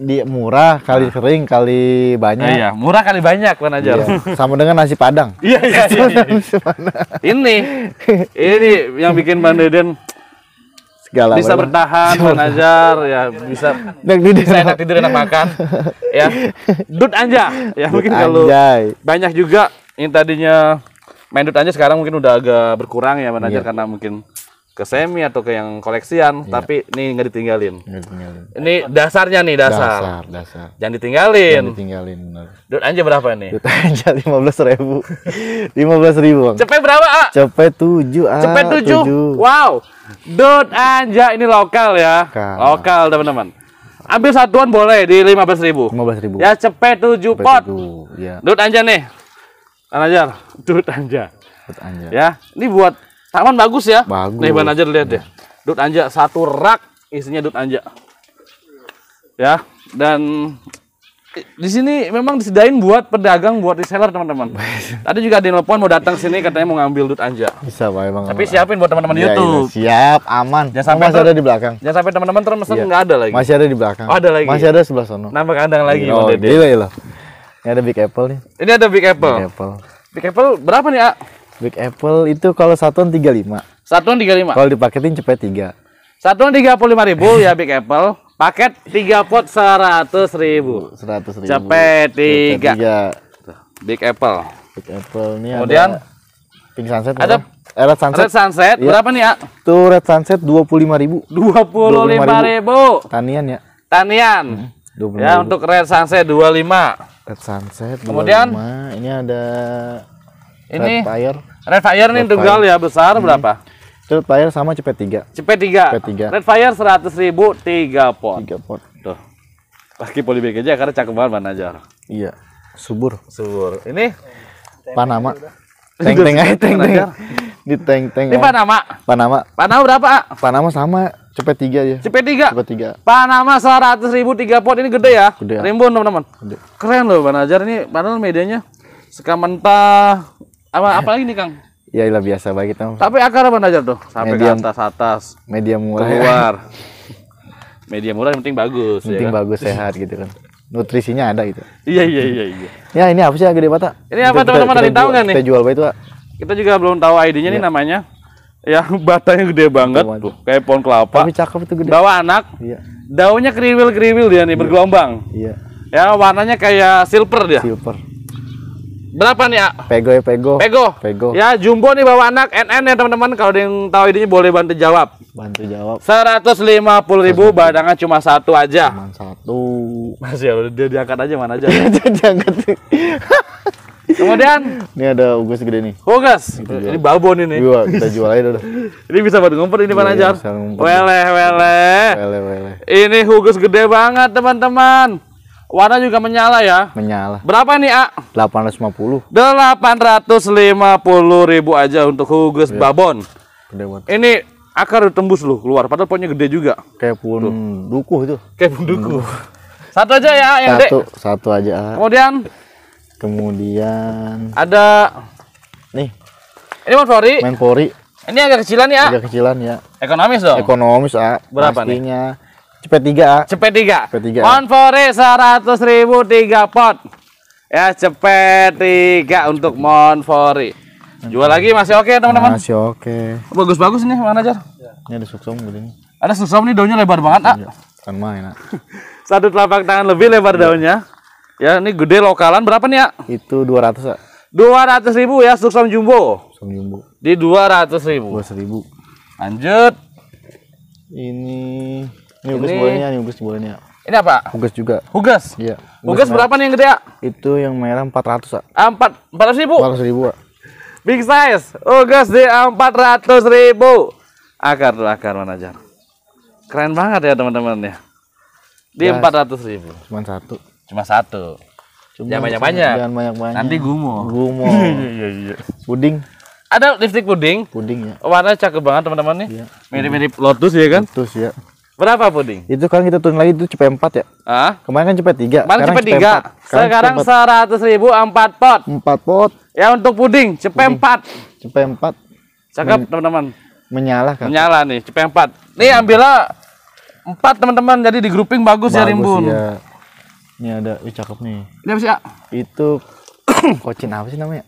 Di murah kali nah. sering kali banyak. Iya, murah kali banyak Bang najar Iya. Sama dengan nasi padang. iya, iya, iya. iya. ini ini yang bikin Bang Deden segala bisa bener. bertahan menajar ya bisa Nek tidur bisa enak tidur enak makan ya dud anja ya mungkin kalau banyak juga ini tadinya mendut aja sekarang mungkin udah agak berkurang ya manajer yeah. karena mungkin ke semi atau ke yang koleksian yeah. tapi ini nggak ditinggalin. ditinggalin. Ini dasarnya nih dasar. Dasar, dasar. Jangan ditinggalin. Jangan ditinggalin benar. Dut berapa ini? Dut aja lima belas ribu, lima belas ribu bang. Cepet berapa? ah? Cepet tujuh. ah Cepet tujuh. Wow, dut aja ini lokal ya. Lokal, lokal teman-teman. Ambil satuan boleh di lima belas ribu. Lima belas ribu. Ya cepet tujuh pot. Tujuh, ya. Dut nih. Tanajar, Dut Anja. Dut Anja. Ya, ini buat taman bagus ya. Bagus. Nih buat Anjar lihat deh. Iya. Dut Anja satu rak isinya Dut Anja. Ya, dan di sini memang disediain buat pedagang, buat reseller teman-teman. Tadi juga ada yang telepon mau datang sini katanya mau ngambil dut anja. Bisa pak, emang. Tapi siapin buat teman-teman ya, YouTube. Ya, siap, aman. Jangan sampai masih ada di belakang. Jangan sampai teman-teman terus mesen iya. nggak ada lagi. Masih ada di belakang. Oh, ada lagi. Masih ada sebelah sana. Nambah kandang lagi. Oh, gila, gila. Ini ada Big Apple nih. Ini ada Big Apple. Big Apple. Big Apple berapa nih, A? Big Apple itu kalau satuan 35. Satuan 35. Kalau dipaketin cepet 3. Satuan 35.000 ya Big Apple. Paket 3 pot 100.000. ribu. 100 ribu. Cepet 3. 3. Big Apple. Big Apple nih Kemudian ada Pink Sunset. Ada Eh, Red Sunset. Red Sunset. Ya. Berapa nih, A? Itu Red Sunset 25.000. 25.000. Tanian ya. Tanian. Hmm. Ya, untuk Red Sunset 25. Red Sunset. Kemudian 25. ini ada ini Red Fire. Red Fire nih tunggal ya besar hmm. berapa? Red Fire sama cepet 3 Cepet 3 Cepet 3 Red Fire seratus ribu tiga pot. tiga pot. Tuh. Pasti polybag aja karena cakep banget Bang Najar. Iya. Subur. Subur. Ini Panama. Teng-teng aja teng-teng. Di teng-teng. Ini Panama. Panama. Panama berapa? Panama sama Cepet tiga ya. Cepet tiga. Cepet tiga. Panama seratus ribu tiga pot ini gede ya. Gede. Ya. Rimbun teman-teman. Keren loh Pak Najar ini padahal medianya Sekam apa apa lagi nih Kang? Ya lah biasa bagi kita. Tapi akar apa Najar tuh? Sampai medium, ke atas atas. Media murah. Keluar. media murah yang penting bagus. penting ya kan? bagus sehat gitu kan. Nutrisinya ada gitu. Iya iya iya iya. Ya ini apa sih gede bata? Ini apa teman-teman ada tahu nggak nih? Kita jual apa itu Pak? Kita juga belum tahu ID-nya ya. nih iya. namanya yang batanya gede banget Tuh, tuh kayak pohon kelapa. Tapi cakep itu gede. Bawa anak. Iya. Daunnya kriwil-kriwil dia nih iya. bergelombang. Iya. Ya warnanya kayak silver dia. Silver. Berapa nih, ya? Pego ya, pego. Pego. Pego. Ya, jumbo nih bawa anak NN ya, teman-teman. Kalau ada yang tahu ini boleh bantu jawab. Bantu jawab. 150 ribu, badangan cuma satu aja. Cuma satu. Masih ya, dia diangkat aja mana aja. dia diangkat. Kemudian ini ada ugas gede nih. Ugas. Ini babon ini. Iya, kita jual aja udah. ini bisa buat ngumpet ini Pak iya, Najar. Weleh, weleh. Weleh, weleh. Ini ugas gede banget, teman-teman. Warna juga menyala ya? Menyala. Berapa nih, A? 850. 850 ribu aja untuk ugas iya. babon. Gede banget. Ini akar tembus loh, keluar, padahal pohonnya gede juga. Kayak pun dukuh itu. Kayak pun dukuh. Satu aja ya, yang Satu, satu aja. Kemudian kemudian ada nih ini Menpori Menpori ini agak kecilan ya agak kecilan ya ekonomis dong ekonomis ah berapa pastinya. nih cepet tiga cepet tiga cepet tiga Monfori seratus ribu tiga pot ya cepet tiga untuk Monfori jual lagi masih ya, oke okay, teman-teman masih ya, oke okay. bagus bagus nih mana jar? ini ada suksom gini ada suksom nih daunnya lebar banget ah kan main ah satu telapak tangan lebih lebar iya. daunnya Ya, ini gede lokalan berapa nih, ya? Itu 200, ya. 200 ribu ya, Suksam Jumbo. Suksam Jumbo. Di 200 ribu. 200 ribu. Lanjut. Ini ini hugas bolanya, ini hugus bolanya. Ini apa? Hugus juga. Hugus? Iya. Hugus, hugas berapa nih yang gede, ya? Itu yang merah 400, ya. Ah, 4 400 ribu? 400 ribu, ya. Big size. Hugus di 400 ribu. Akar tuh, akar mana jar. Keren banget ya, teman-teman ya. Di ya. empat ratus ribu. Cuma satu. Cuma satu. Cuma banyak-banyak. Jangan banyak-banyak. Nanti gumo. Gumo. Iya, iya iya. Puding. Ada lipstick puding. Puding ya. Warna cakep banget teman-teman nih. ya. Mirip-mirip lotus ya kan? Lotus ya. Berapa puding? Itu kan kita turun lagi itu cepet empat ya. Ah? Kemarin kan cepet tiga. Kemarin cepet tiga. Sekarang seratus ribu empat pot. Empat pot. Ya untuk puding cepet empat. Cepet empat. Cakep Men teman-teman. Menyala kan? Menyala nih cepet empat. Nih ambillah empat teman-teman jadi di grouping bagus, ya, bagus ya Rimbun. Ya. Ini ada, ini cakep nih. Ini apa sih, Itu kocin apa sih namanya?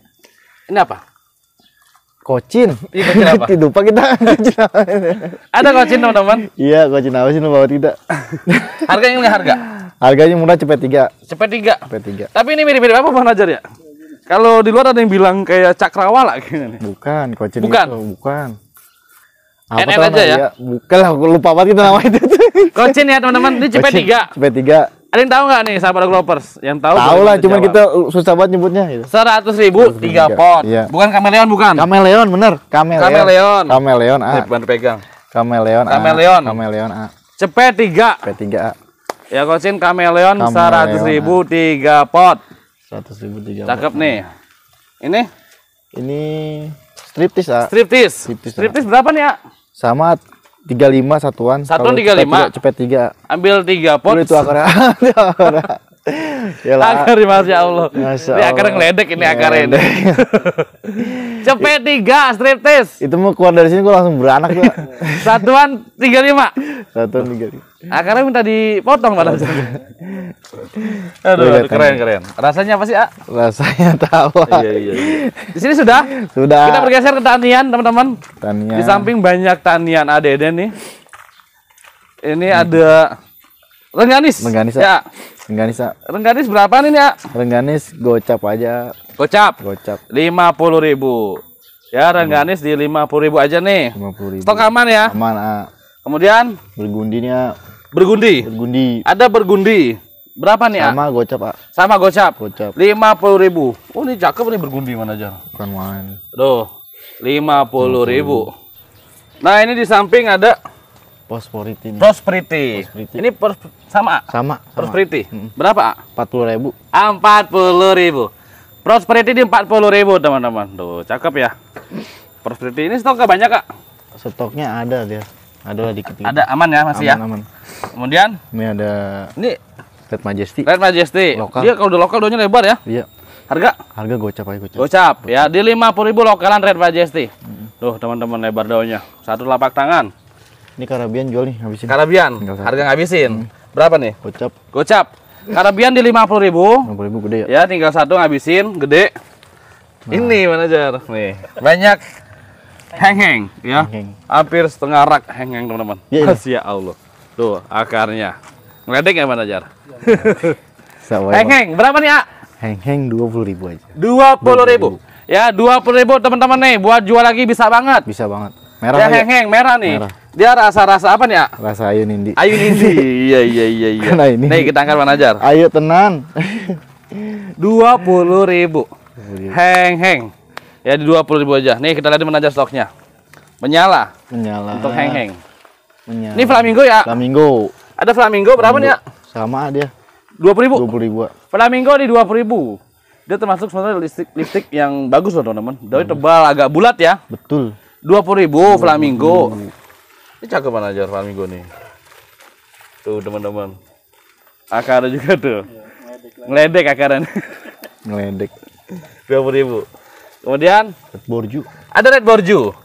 Ini apa? Kocin. Ini iya, kocin apa? Tidur lupa kita. Ada kocin teman-teman? Iya, kocin apa sih bawa tidak? Harganya ini harga? Harganya murah cepet tiga. Cepet tiga. Cepet tiga. Tapi ini mirip-mirip apa Bang Najar ya? Kalau di luar ada yang bilang kayak cakrawala kayaknya. Bukan, kocin bukan. itu bukan. Apa NN aja ya? ya? Bukan lah, lupa banget kita nama itu. kocin ya teman-teman, ini cepet tiga. Cepet tiga. Ada yang tahu nggak nih sahabat Gropers? Yang tahu? Tahu lah, cuma kita uh, susah banget nyebutnya. Gitu. Seratus ribu tiga pot. Iya. Bukan kameleon, bukan? Kameleon bener. Kameleon. Kameleon. Kameleon ah. A. Bukan pegang. Kameleon. Ah. Kameleon. Kameleon A. Ah. Cepet tiga. Cepet tiga A. Ya kocin kameleon seratus ribu tiga pot. Seratus ribu tiga. Cakep pot. nih. Ini? Ini striptis ah. Striptis. Striptis, striptis berapa nih ya? Sama tiga lima satuan satuan tiga lima cepet tiga ambil tiga pot itu akarnya akar ya Allah kasih Allah ini akar ledek ini akar ledek. Cepet tiga, test. Itu mau keluar dari sini gue langsung beranak tuh. Satuan tiga lima. Satuan tiga lima. Akarnya minta dipotong malah. aduh, iya, aduh, keren kan. keren. Rasanya apa sih, A? Rasanya tahu. Iya, iya, iya. Di sini sudah? Sudah. Kita bergeser ke tanian, teman-teman. Tanian. Di samping banyak tanian ada nih. Ini hmm. ada Lenganis. Lenganis. Ya. Rengganis, Ak. Rengganis berapa nih, ya? Rengganis gocap aja. Gocap. Gocap. puluh ribu. Ya, Rengganis hmm. di puluh ribu aja nih. 50 ribu. Stok aman ya? Aman, A. Kemudian bergundinya Bergundi. Bergundi. Ada bergundi. Berapa nih, Sama A? gocap, Pak. Sama gocap. Gocap. puluh ribu. Oh, ini cakep nih bergundi mana aja. Bukan main. lima 50 ribu. Nah, ini di samping ada Prosperity. Prosperity. Prosperity. Ini pros, sama? Sama. Prosperity. Sama. Hmm. Berapa? Empat puluh ribu. Empat puluh ribu. Prosperity di empat puluh ribu teman-teman. Tuh cakep ya. Prosperity ini stoknya banyak kak? Stoknya ada dia. Ada lah dikit, Ada aman ya masih ya? aman, ya. Aman. Kemudian? Ini ada. Ini. Red Majesty. Red Majesty. Lokal. Dia kalau udah lokal doanya lebar ya. Iya. Harga? Harga gocap aja gocap. Gocap, ya di lima puluh ribu lokalan Red Majesty. Hmm. Tuh teman-teman lebar daunnya. Satu lapak tangan. Ini Karabian jual nih habisin. Karabian. Harga ngabisin. Hmm. Berapa nih? Gocap. Gocap. Karabian di 50.000. ribu. 50 ribu gede ya? Ya tinggal satu ngabisin, gede. Nah. Ini manajer, nih banyak heng-heng ya, heng -heng. hampir setengah rak heng-heng teman-teman. Ya, ya. Allah, tuh akarnya ngeledek ya manajer. Ya, heng-heng berapa nih A? Heng-heng dua puluh ribu aja. Dua puluh ribu. ribu. Ya dua puluh ribu teman-teman nih buat jual lagi bisa banget. Bisa banget. Merah ya heng-heng merah nih. Merah. Dia rasa-rasa apa nih, ya? Rasa ayu nindi. Ayu nindi. iya iya iya iya. nah ini. Nih kita angkat manajer. Ayo tenan. Dua puluh ribu. Heng heng. Ya di dua puluh ribu aja. Nih kita lihat manajer stoknya. Menyala. Menyala. Untuk heng heng. Menyala. Ini flamingo ya? Flamingo. Ada flamingo berapa nih ya? Sama dia. Dua puluh ribu. Dua ribu. Flamingo di dua puluh ribu dia termasuk sebenarnya lipstick, listrik yang bagus loh teman-teman. Dari tebal agak bulat ya. Betul. Dua puluh ribu flamingo. ribu. Ini cakep mana aja flamingo nih. Tuh teman-teman. Akar juga tuh. Ya, ngeledek akaran. ngeledek. Berapa ribu. Kemudian red borju. Ada red borju.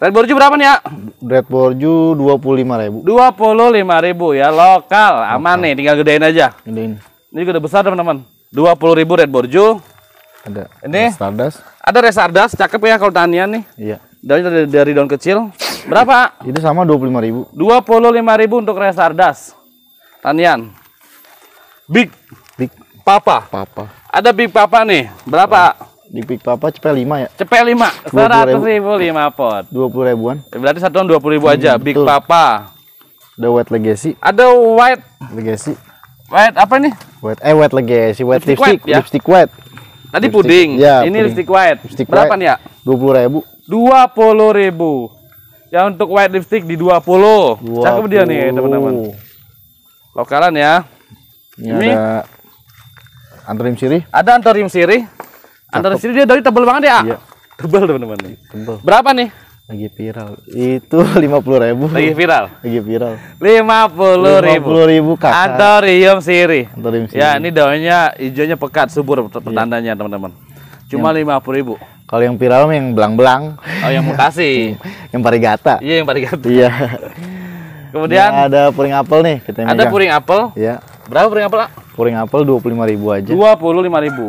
Red borju berapa nih ya? Red borju 25 ribu. 25 ribu ya lokal, aman lokal. nih, tinggal gedein aja. Gedein. Ini juga udah besar teman-teman. 20 ribu red borju. Ada. Ini. Restardas. Ada restardas, cakep ya kalau tanian nih. Iya. Dari dari daun kecil. Berapa? Itu sama 25.000. 25.000 untuk Resardas. Tanian. Big. Big. Papa. Papa. Ada Big Papa nih. Berapa? Oh. Di Big Papa cepet 5 ya? Cepet 5. 100.000 5 pot. 20 ribuan. Berarti satuan 20 ribu aja. Iya, betul. Big Papa. The White Legacy. Ada White. Legacy. White apa nih? White eh White Legacy. White lipstick. Lipstick white. Ya? Lipstick white. Tadi lipstick, puding. Ya, ini puding. lipstick white. Lipstick Berapa white. nih ya? 20 ribu. 20 ribu. Ya untuk white lipstick di 20. 20. Cakep dia nih teman-teman. Lokalan ya. Ini, Ini ada antonim sirih. Ada antonim sirih. Antonim sirih dia dari tebel banget ya. Iya. Tebel teman-teman. Iya, tebel. Berapa nih? lagi viral itu lima puluh ribu lagi viral lagi viral lima puluh ribu Lima puluh ribu kakak antorium siri antorium siri ya ini daunnya hijaunya pekat subur pertandanya teman-teman cuma iya. lima puluh ribu kalau yang viral yang belang-belang. Oh, yang mutasi. yang parigata. Iya, yang parigata. Iya. Kemudian ya, ada puring apel nih kita Ada megang. puring apel? Iya. Berapa puring apel, A? Puring apel ribu aja. 25.000. ribu.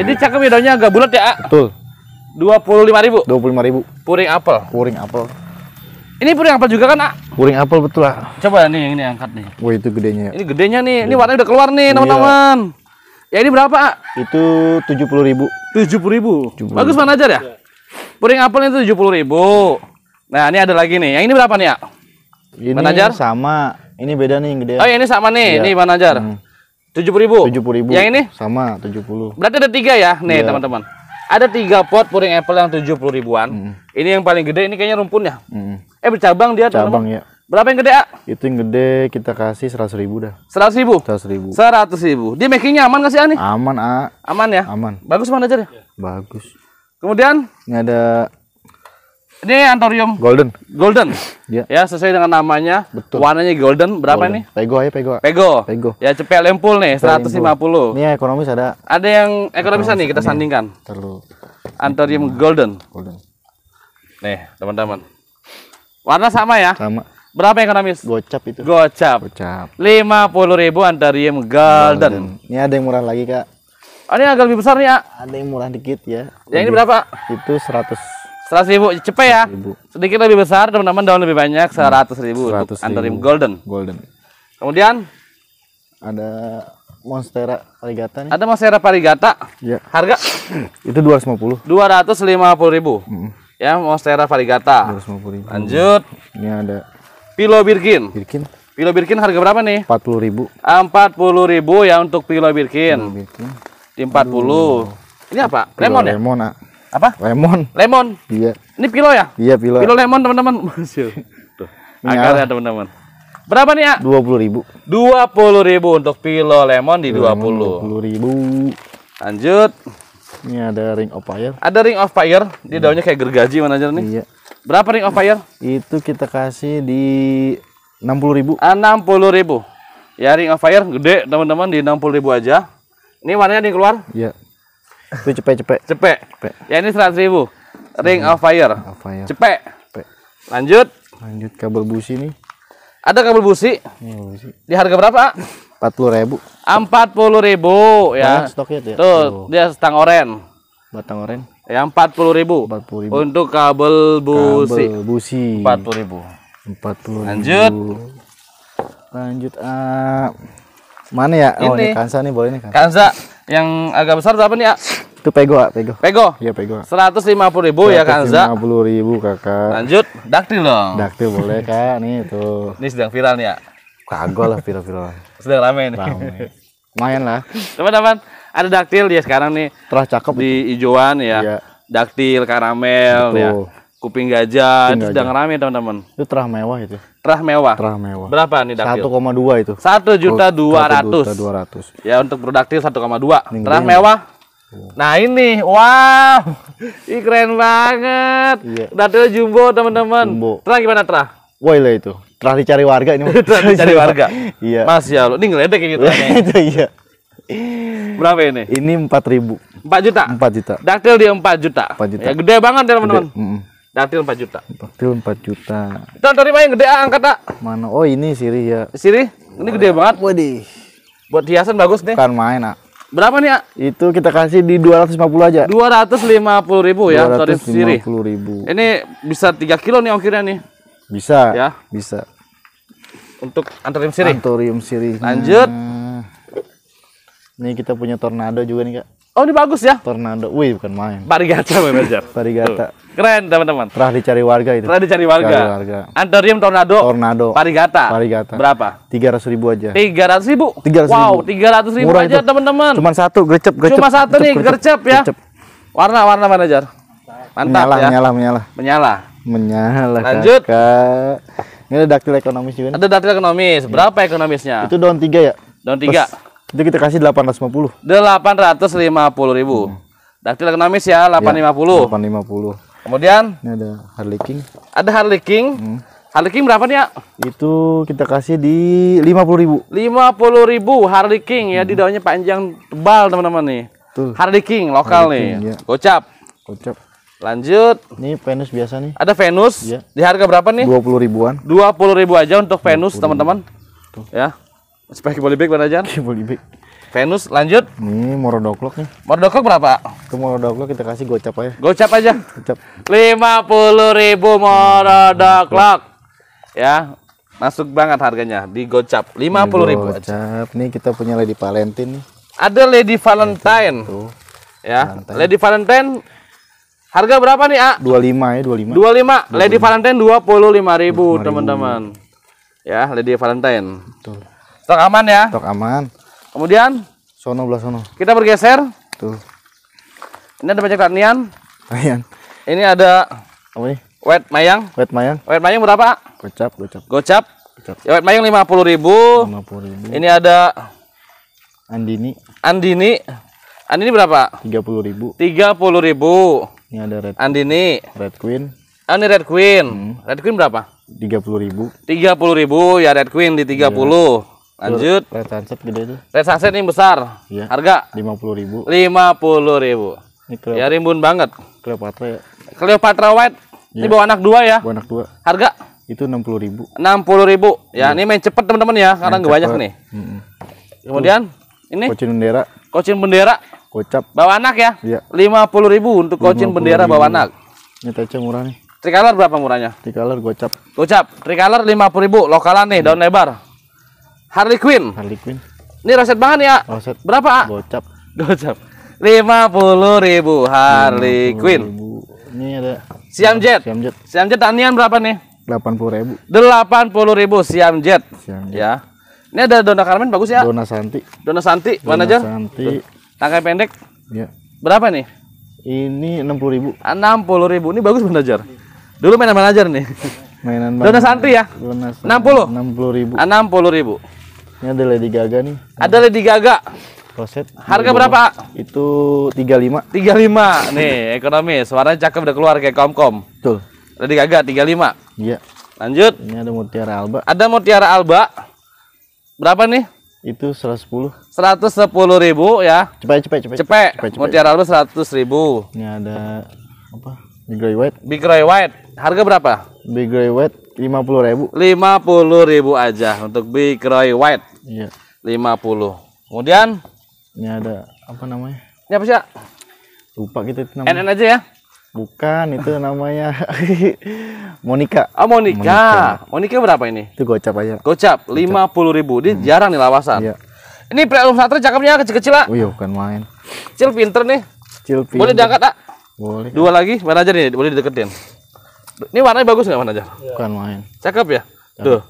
Jadi cakep ya, daunnya agak bulat ya, A? Betul. 25.000. ribu. Puring apel. Puring apel. Ini puring apel juga kan, A? Puring apel betul, A. Coba nih yang ini angkat nih. Wah, itu gedenya. Ini gedenya nih. Ini warnanya udah keluar nih, iya. teman-teman. Iya. Ya ini berapa, itu tujuh puluh ribu. tujuh puluh ribu. Bagus mana aja ya? Iya. Puring apel itu puluh ribu. Nah, ini ada lagi nih. Yang ini berapa nih, ya Ini manajar? sama. Ini beda nih yang gede. Oh, ya, ini sama nih. Ya. Ini aja? Tujuh puluh ribu. Tujuh puluh ribu. Yang ini? Sama tujuh puluh. Berarti ada tiga ya, nih iya. teman-teman. Ya. Ada tiga pot puring apel yang tujuh puluh ribuan. Hmm. Ini yang paling gede. Ini kayaknya rumpun ya. Hmm. Eh bercabang dia. Cabang teman -teman. ya. Berapa yang gede, A? Itu yang gede kita kasih seratus ribu dah. Seratus ribu? Seratus ribu. Seratus ribu. Dia makingnya aman gak sih, ani? Aman, A. Aman ya? Aman. Bagus mana aja Ya? Bagus. Kemudian? Ini ada... Ini Antorium Golden. Golden. ya. ya, sesuai dengan namanya. Betul. Warnanya golden. Berapa golden. nih? Pego aja, pego. Pego. Pego. Ya, cepet lempul nih, seratus lima puluh. Ini ekonomis ada. Ada yang ekonomis, ekonomis nih kita sandingkan. Terlalu. Antorium Golden. Golden. Nih, teman-teman. Warna sama ya? Sama. Berapa ekonomis? Gocap itu. Gocap. Gocap. Lima puluh ribu Antarium Golden. Golden. Ini ada yang murah lagi kak. Oh, ini agak lebih besar nih ya? Ada yang murah dikit ya. Yang ini berapa? Itu seratus. Seratus ribu, cepet ya. Ribu. Sedikit lebih besar, teman-teman daun lebih banyak hmm. seratus ribu seratus Antarium Golden. Golden. Kemudian ada Monstera Parigata nih. Ada Monstera Parigata. Ya. Harga itu dua dua ratus ratus lima puluh lima puluh ribu. Mm. Ya, Monstera Varigata. Lanjut. Ini ada Pilo Birkin. Birkin. Pilo Birkin harga berapa nih? 40 ribu. 40 ah, ribu ya untuk Pilo Birkin. Pilo Birkin. Di 40. Aduh. Ini apa? Pilo lemon ya? Lemon, ah. Apa? Lemon. Lemon. Iya. Ini pilo ya? Iya, pilo. Pilo lemon, teman-teman. Masih. Tuh. ya teman-teman. Berapa nih, ya? Dua puluh ribu. Dua puluh ribu untuk pilo lemon di dua puluh. Dua puluh ribu. Lanjut. Ini ada ring of fire. Ada ring of fire. Dia iya. daunnya kayak gergaji mana aja nih? Iya. Berapa ring of fire? Itu kita kasih di puluh ribu. Ah, puluh ribu. Ya ring of fire gede teman-teman di puluh ribu aja. Ini warnanya nih keluar? Iya. Itu cepet cepet Cepek. Ya ini 100.000. ribu. Ring of fire. Of fire. Cepek. Lanjut. Lanjut kabel busi nih. Ada kabel busi? Iya, busi. Di harga berapa? Empat puluh ribu. Empat puluh ribu ya. stoknya tuh. Ya? Tuh, dia stang oren. Batang oren. Yang empat puluh ribu. Untuk kabel busi. Kabel busi. Empat puluh ribu. Empat puluh. Lanjut. Lanjut uh, mana ya? Oh, ini. Oh ini kansa nih boleh nih kansa. kansa yang agak besar berapa nih? Ya? Itu pego, ya? pego. Pego. Iya pego. Seratus lima puluh ribu ya kansa. Lima puluh ribu kakak. Lanjut, daktil dong. Daktil boleh kak, nih tuh. Ini sedang viral nih ya. Kagak lah viral-viral. sedang rame nih. Rame. Lumayan lah. Teman-teman, ada daktil dia sekarang nih Terus cakep di ijoan ya iya. daktil karamel Betul. ya kuping gajah kuping itu sedang rame teman-teman itu terah mewah itu terah mewah terah mewah berapa nih daktil dua itu satu juta dua ratus dua ratus. ya untuk produktif 1,2 terah mewah Nah ini, wow, ini keren banget. Iya. Datil jumbo teman-teman. Terah gimana terah? Woi lah itu. Terah dicari warga ini. terah dicari iya. warga. iya. Mas ya, ini ngeledek ini terahnya. Gitu. iya. Eh. Berapa ini? Ini 4000. 4 juta. 4 juta. Daktil dia 4 juta. 4 juta. Ya gede banget ya teman-teman. Mm. Daktil 4 juta. Daktil 4 juta. Tuh terima yang gede ah, angkat tak? Ah. Mana? Oh ini sirih ya. Sirih? Ini oh, gede ya. banget. Waduh. Buat hiasan bagus nih. Bukan main, ah. Berapa nih, Ak? Ah? Itu kita kasih di 250 aja. 250 ribu ya, 250 sirih. ribu. Ini bisa 3 kilo nih ongkirnya nih. Bisa. Ya. Bisa. Untuk antarium sirih. Antarium sirih. Lanjut. Hmm. Ini kita punya tornado juga nih kak. Oh ini bagus ya? Tornado, wih bukan main. Parigata manajer. Parigata. Keren teman-teman. Terah dicari warga itu. Terah dicari warga. Dicari warga. Antorium tornado. Tornado. Parigata. Parigata. Berapa? Tiga ratus ribu aja. Tiga ratus ribu. Tiga ratus ribu. Wow, tiga ratus ribu Murah aja teman-teman. cuma satu gercep, gercep. Cuma satu gercep, nih gercep, gercep ya. Warna-warna manajer. Mantap menyala, ya. Menyala, menyala, menyala. Menyala. Lanjut. Kakak. Ini ada daktil ekonomis juga. Ada daktil ekonomis. Berapa ekonomisnya? Itu daun tiga ya. Daun tiga. Plus jadi kita kasih 850. puluh ribu. Hmm. Daktil ekonomis ya 850. Ya, 850. Kemudian ini ada Harley King. Ada Harley King. Hmm. Harley King berapa nih ya? Itu kita kasih di puluh ribu. puluh ribu Harley King ya, hmm. di daunnya panjang tebal teman-teman nih. Tuh. Harley King lokal Harley nih. ya. Gocap. Gocap. Lanjut. Ini Venus biasa nih. Ada Venus. Ya. Di harga berapa nih? 20 ribuan. 20 ribu aja untuk Venus teman-teman. Ya. Sebagai bolibek mana aja? bolibek. Venus lanjut. Nih Morodoklok nih. Morodoklok berapa? Ke Morodoklok kita kasih gocap aja. Gocap aja. gocap. Lima puluh ribu Morodoklok. Ya, masuk banget harganya di gocap lima puluh ribu. Gocap. Nih kita punya Lady Valentine. nih. Ada Lady Valentine. Tuh. Ya, Valentine. Lady Valentine. Harga berapa nih, A? 25 ya, 25. 25. 25. Lady Valentine 25.000, teman-teman. Ya, Lady Valentine. Betul. Stok aman ya. Stok aman. Kemudian sono belah sono. Kita bergeser. Tuh. Ini ada banyak tanian. Tanian. Ini ada apa nih? Wet mayang. Wet mayang. Wet mayang berapa? Gocap, gocap. Gocap. gocap. Ya, wet mayang lima puluh ribu. Lima puluh ribu. Ini ada Andini. Andini. Andini berapa? Tiga puluh ribu. Tiga puluh ribu. Ini ada Red. Andini. Red Queen. Ah, ini Red Queen. Hmm. Red Queen berapa? Tiga puluh ribu. Tiga puluh ribu ya Red Queen di tiga puluh. Lanjut. Red sunset gede tuh. Red sunset ini besar. Iya. Harga? Lima puluh ribu. Lima puluh ribu. Ini Ya rimbun banget. Cleopatra ya. Cleopatra White. Ya. Ini iya. bawa anak dua ya? Bawa anak dua. Harga? Itu enam puluh ribu. Enam puluh ribu. Ya, iya. ini main cepet teman-teman ya, karena gak banyak nih. Mm -hmm. Kemudian ini? Kocin bendera. Kocin bendera. Kocap. Bawa anak ya? Iya. Lima puluh ribu untuk kocin bendera bawa anak. Ini tece murah nih. Tricolor berapa murahnya? Tricolor gocap. Gocap. Tricolor lima puluh ribu. Lokalan nih, daun lebar. Harley Quinn. Harley Quinn. Ini roset banget ya. Roset. Berapa? A? Gocap. Gocap. Lima puluh ribu Harley Quinn. Ribu. Ini ada. Siam Jet. Siam Jet. Siam Jet tanian berapa nih? Delapan puluh ribu. Delapan puluh ribu Siam Jet. Siam Jet. Ya. Ini ada Dona Carmen bagus ya? Dona Santi. Dona Santi, Dona manajer. Santi. Tangkai pendek. Ya. Berapa nih? Ini enam puluh ribu. Ah, enam puluh ribu. Ini bagus manajer. Dulu mainan manajer nih. mainan banget. Ya? Donat santri ya? Lunas. 60. 60 ribu. 60 ah, ribu. Ini ada Lady Gaga nih. Ada Lady Gaga. Kloset. Harga berapa? Itu 35. 35. Nih, ekonomi. Suaranya cakep udah keluar kayak kom-kom. Betul. Lady Gaga 35. Iya. Lanjut. Ini ada Mutiara Alba. Ada Mutiara Alba. Berapa nih? Itu 110. 110 ribu ya. Cepet, cepet, cepet. Cepet. cepet, cepet. Mutiara Alba 100 ribu. Ini ada apa? Big Ray White. Big Ray White. Harga berapa? Big Ray White lima puluh ribu. Lima puluh ribu aja untuk Big Ray White. Iya. Lima puluh. Kemudian? Ini ada apa namanya? Ini apa sih? Lupa kita gitu, namanya. NN aja ya. Bukan, itu namanya Monica. Ah, oh, Monica. Monica. Monica berapa ini? Itu gocap aja. Gocap, lima puluh ribu. Ini hmm. jarang nih lawasan. Iya. Ini pre-alum satria cakepnya kecil-kecil lah. Oh, Wih, iya, bukan main. Cil pinter nih. Cil pinter. Boleh diangkat, tak? Boleh. Dua lagi, mana aja nih? Boleh dideketin. Ini warnanya bagus nggak mana aja? Iya. Bukan main. Cakep ya? Tuh.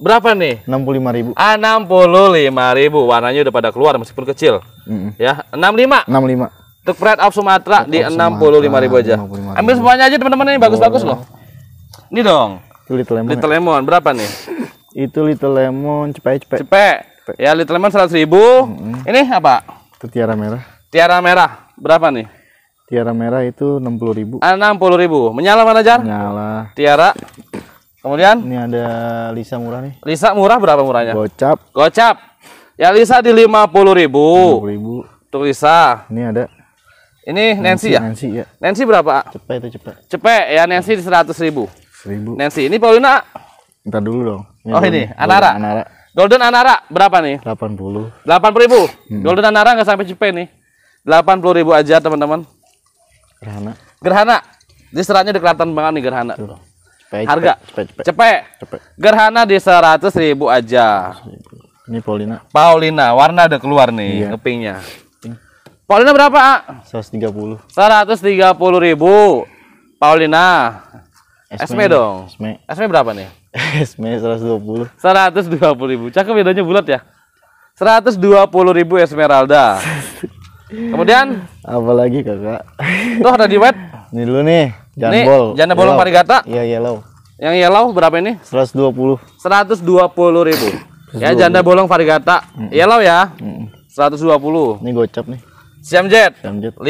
Berapa nih? Enam Enam puluh lima ribu. Ah, puluh lima ribu. Warnanya udah pada keluar meskipun kecil. Mm -mm. Ya, 65. lima. Untuk Pride of Sumatera di enam puluh lima ribu aja. Ambil semuanya aja teman-teman ini bagus-bagus loh. Ini dong. Itu little lemon. Little lemon berapa nih? Itu little lemon cepet cepet. Cepet. Ya little lemon seratus ribu. Mm -hmm. Ini apa? Itu tiara merah. Tiara merah berapa nih? Tiara merah itu 60.000. Ah, 60.000. Menyala mana, Jar? Menyala. Tiara. Kemudian ini ada Lisa murah nih. Lisa murah berapa murahnya? Gocap. Gocap. Ya Lisa di 50.000. 50.000. Untuk Lisa. Ini ada ini Nancy, Nancy ya? Nancy ya. Nancy berapa? Cepet itu cepet. Cepet ya Nancy di seratus ribu. Seribu. Nancy ini Paulina. Ntar dulu dong. Ini oh ini Anara. Golden Anara. Golden Anara berapa nih? Delapan puluh. Delapan puluh ribu. Hmm. Golden Anara nggak sampai cepet nih. Delapan puluh ribu aja teman-teman. Gerhana. Gerhana. Ini seratnya udah kelihatan banget nih gerhana. Cepet, Harga cepet, cepet, cepet. cepet. Gerhana di seratus ribu aja. Ini Paulina. Paulina, warna udah keluar nih iya. ngepingnya. Paulina berapa? Seratus 130. 130 ribu. Paulina. Esme, dong. Esme. Esme berapa nih? Esme 120. 120 ribu. Cakep bedanya bulat ya. 120 ribu Esmeralda. Kemudian apa lagi kakak? Tuh ada di wet. Ini dulu nih, Janda bolong parigata. Iya, yellow. Yang yellow berapa ini? 120. 120 ribu. 120. Ya, janda bolong parigata. Mm -mm. Yellow ya. Mm -mm. 120. Ini gocap nih. Siam jet. Siam jet. 50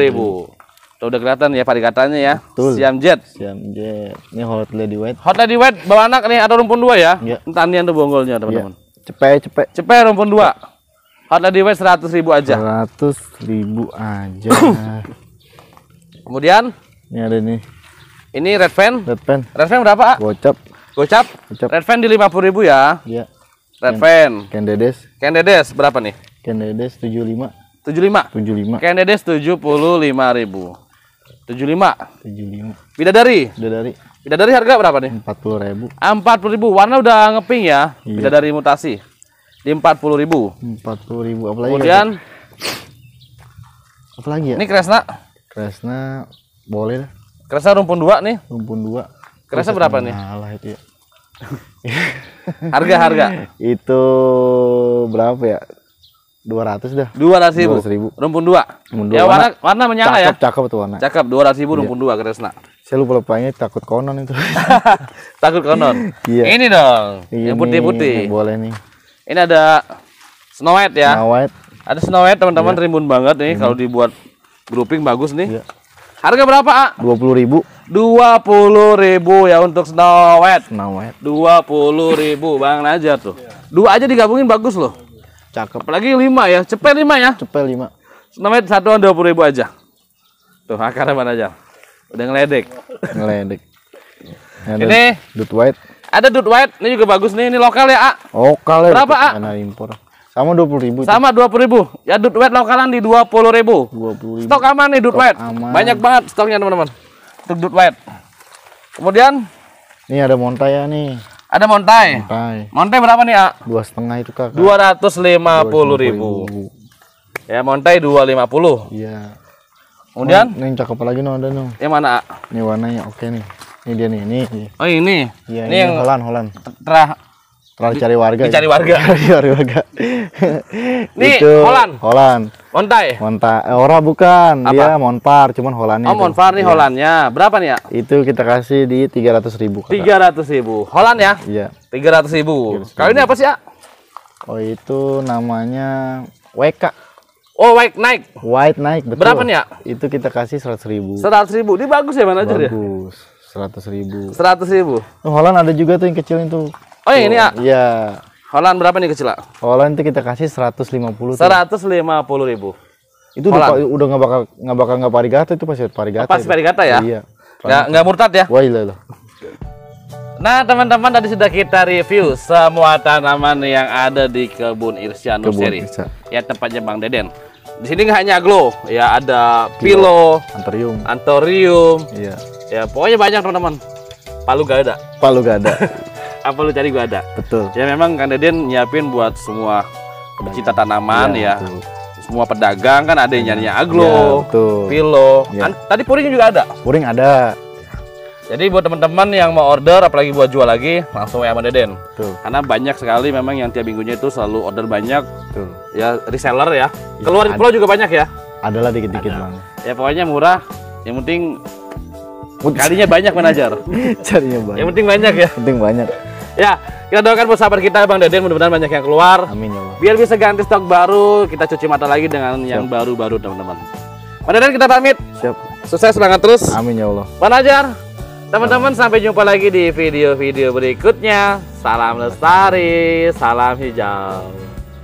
ribu. Mm Tuh udah kelihatan ya varigatanya ya. Betul. Siam jet. Siam jet. Ini hot lady wet. Hot lady wet bawa anak nih atau rumpun dua ya. Yeah. Tanian tuh bonggolnya, teman-teman. Yeah. Cepet, cepet. Cepet rumpun dua. Hot Lady device 100 ribu aja. 100 ribu aja. Kemudian ini ada nih. Ini red fan. Red fan. Red fan berapa, Gocap. Gocap. Gocap. Red fan di 50 ribu ya. Iya. Red Ken, fan. Kendedes. Kendedes berapa nih? Kendedes 75. 75. 75. Kendedes 75 ribu. 75. 75. Bidadari. Bidadari. Bidadari harga berapa nih? 40 ribu. 40 ribu. Warna udah ngeping ya. Iya. Bidadari mutasi di puluh ribu empat puluh ribu apalagi kemudian apa lagi ya ini Kresna Kresna boleh lah Kresna rumpun dua nih rumpun dua Kresna berapa nih alah itu ya harga harga itu berapa ya 200 dah. 200 ribu. 200 ribu. Rumpun dua. Rumpun ya, dua. Ya warna, warna menyala cakep, ya. Cakep cakep tuh warna. Cakep 200 ribu iya. rumpun iya. dua Kresna. Saya lupa lupanya takut konon itu. takut konon. iya. Ini dong. Ini, yang putih-putih. Boleh nih. Ini ada Snow White ya. Snow White. Ada Snow White teman-teman yeah. rimbun banget nih hmm. kalau dibuat grouping bagus nih. Yeah. Harga berapa, Dua puluh ribu. Dua puluh ribu ya untuk Snow White. Snow White. Dua puluh ribu Bang Najar tuh. Dua aja digabungin bagus loh. Cakep. Apalagi lima ya. Cepet lima ya. Cepet lima. Snow White satu dua puluh ribu aja. Tuh, akarnya mana aja? Udah ngeledek. Ngeledek. Ini Dut White. Ada dude white, ini juga bagus nih, ini lokal ya, A. Lokal ya. Berapa, A? Karena impor. Sama dua puluh ribu. Sama dua puluh ribu. Ya dude white lokalan di dua puluh ribu. Dua puluh Stok aman nih dude stok white. Aman. Banyak banget stoknya teman-teman. Untuk dude white. Kemudian. ini ada montai ya nih. Ada montai. Montai. Montai berapa nih, A? Dua setengah itu kakak. Dua ratus lima puluh ribu. Ya montai dua lima puluh. Iya. Kemudian? Oh, ini cakep lagi nih no, ada nih. No. Yang mana? A? Ini warnanya oke okay, nih. Ini dia nih, ini. Oh, ini. ya, ini, ini yang Holland, Holland. Terah terah cari warga. Ya. Cari warga. Cari warga. ini itu, Holland. Holland. Montai. Montai. Eh, ora bukan, Apa? dia Monpar, cuman Hollandnya. Oh, Monpar nih ya. Hollandnya. Berapa nih ya? Itu kita kasih di ya? iya. ratus ribu. Tiga ratus ribu. Holland ya? Iya. 300 ribu. ribu. Kali ini apa sih ya? Oh itu namanya WK. Oh White naik. White naik. betul. Berapa nih ya? Itu kita kasih seratus ribu. Seratus ribu, ini bagus ya manajer ya? Bagus seratus ribu seratus ribu oh, Holland ada juga tuh yang kecil itu oh yang ini ya iya Holland berapa nih kecil Holland itu kita kasih seratus lima puluh seratus lima puluh ribu itu udah, udah nggak bakal nggak bakal nggak parigata itu pasti parigata pasti parigata ya iya nggak gak murtad ya wah ilah, ilah. Nah teman-teman tadi sudah kita review semua tanaman yang ada di kebun Irsya Nursery ya tempatnya Bang Deden. Di sini nggak hanya glow, ya ada Gila. pilo, antorium, antorium, iya ya pokoknya banyak teman-teman Palu gak ada Palu gak ada apa lu cari gue ada betul ya memang Kang Deden nyiapin buat semua pecinta tanaman iya, ya, ya. semua pedagang kan ada yang iya. nyarinya aglo ya, pilo ya. tadi puring juga ada puring ada jadi buat teman-teman yang mau order, apalagi buat jual lagi, langsung ya sama Deden. betul. Karena banyak sekali memang yang tiap minggunya itu selalu order banyak. betul. Ya reseller ya. Iya, keluar ya, keluar juga banyak ya. Adalah dikit-dikit ada. bang. Ya pokoknya murah. Yang penting Carinya banyak manajer. Carinya banyak. Yang penting banyak ya. Penting banyak. Ya, kita doakan buat sahabat kita Bang Deden mudah-mudahan banyak yang keluar. Amin ya Allah. Biar bisa ganti stok baru, kita cuci mata lagi dengan Siap. yang baru-baru teman-teman. Bang Deden kita pamit. Siap. Sukses semangat terus. Amin ya Allah. Manajer, teman-teman ya sampai jumpa lagi di video-video berikutnya. Salam lestari, salam hijau.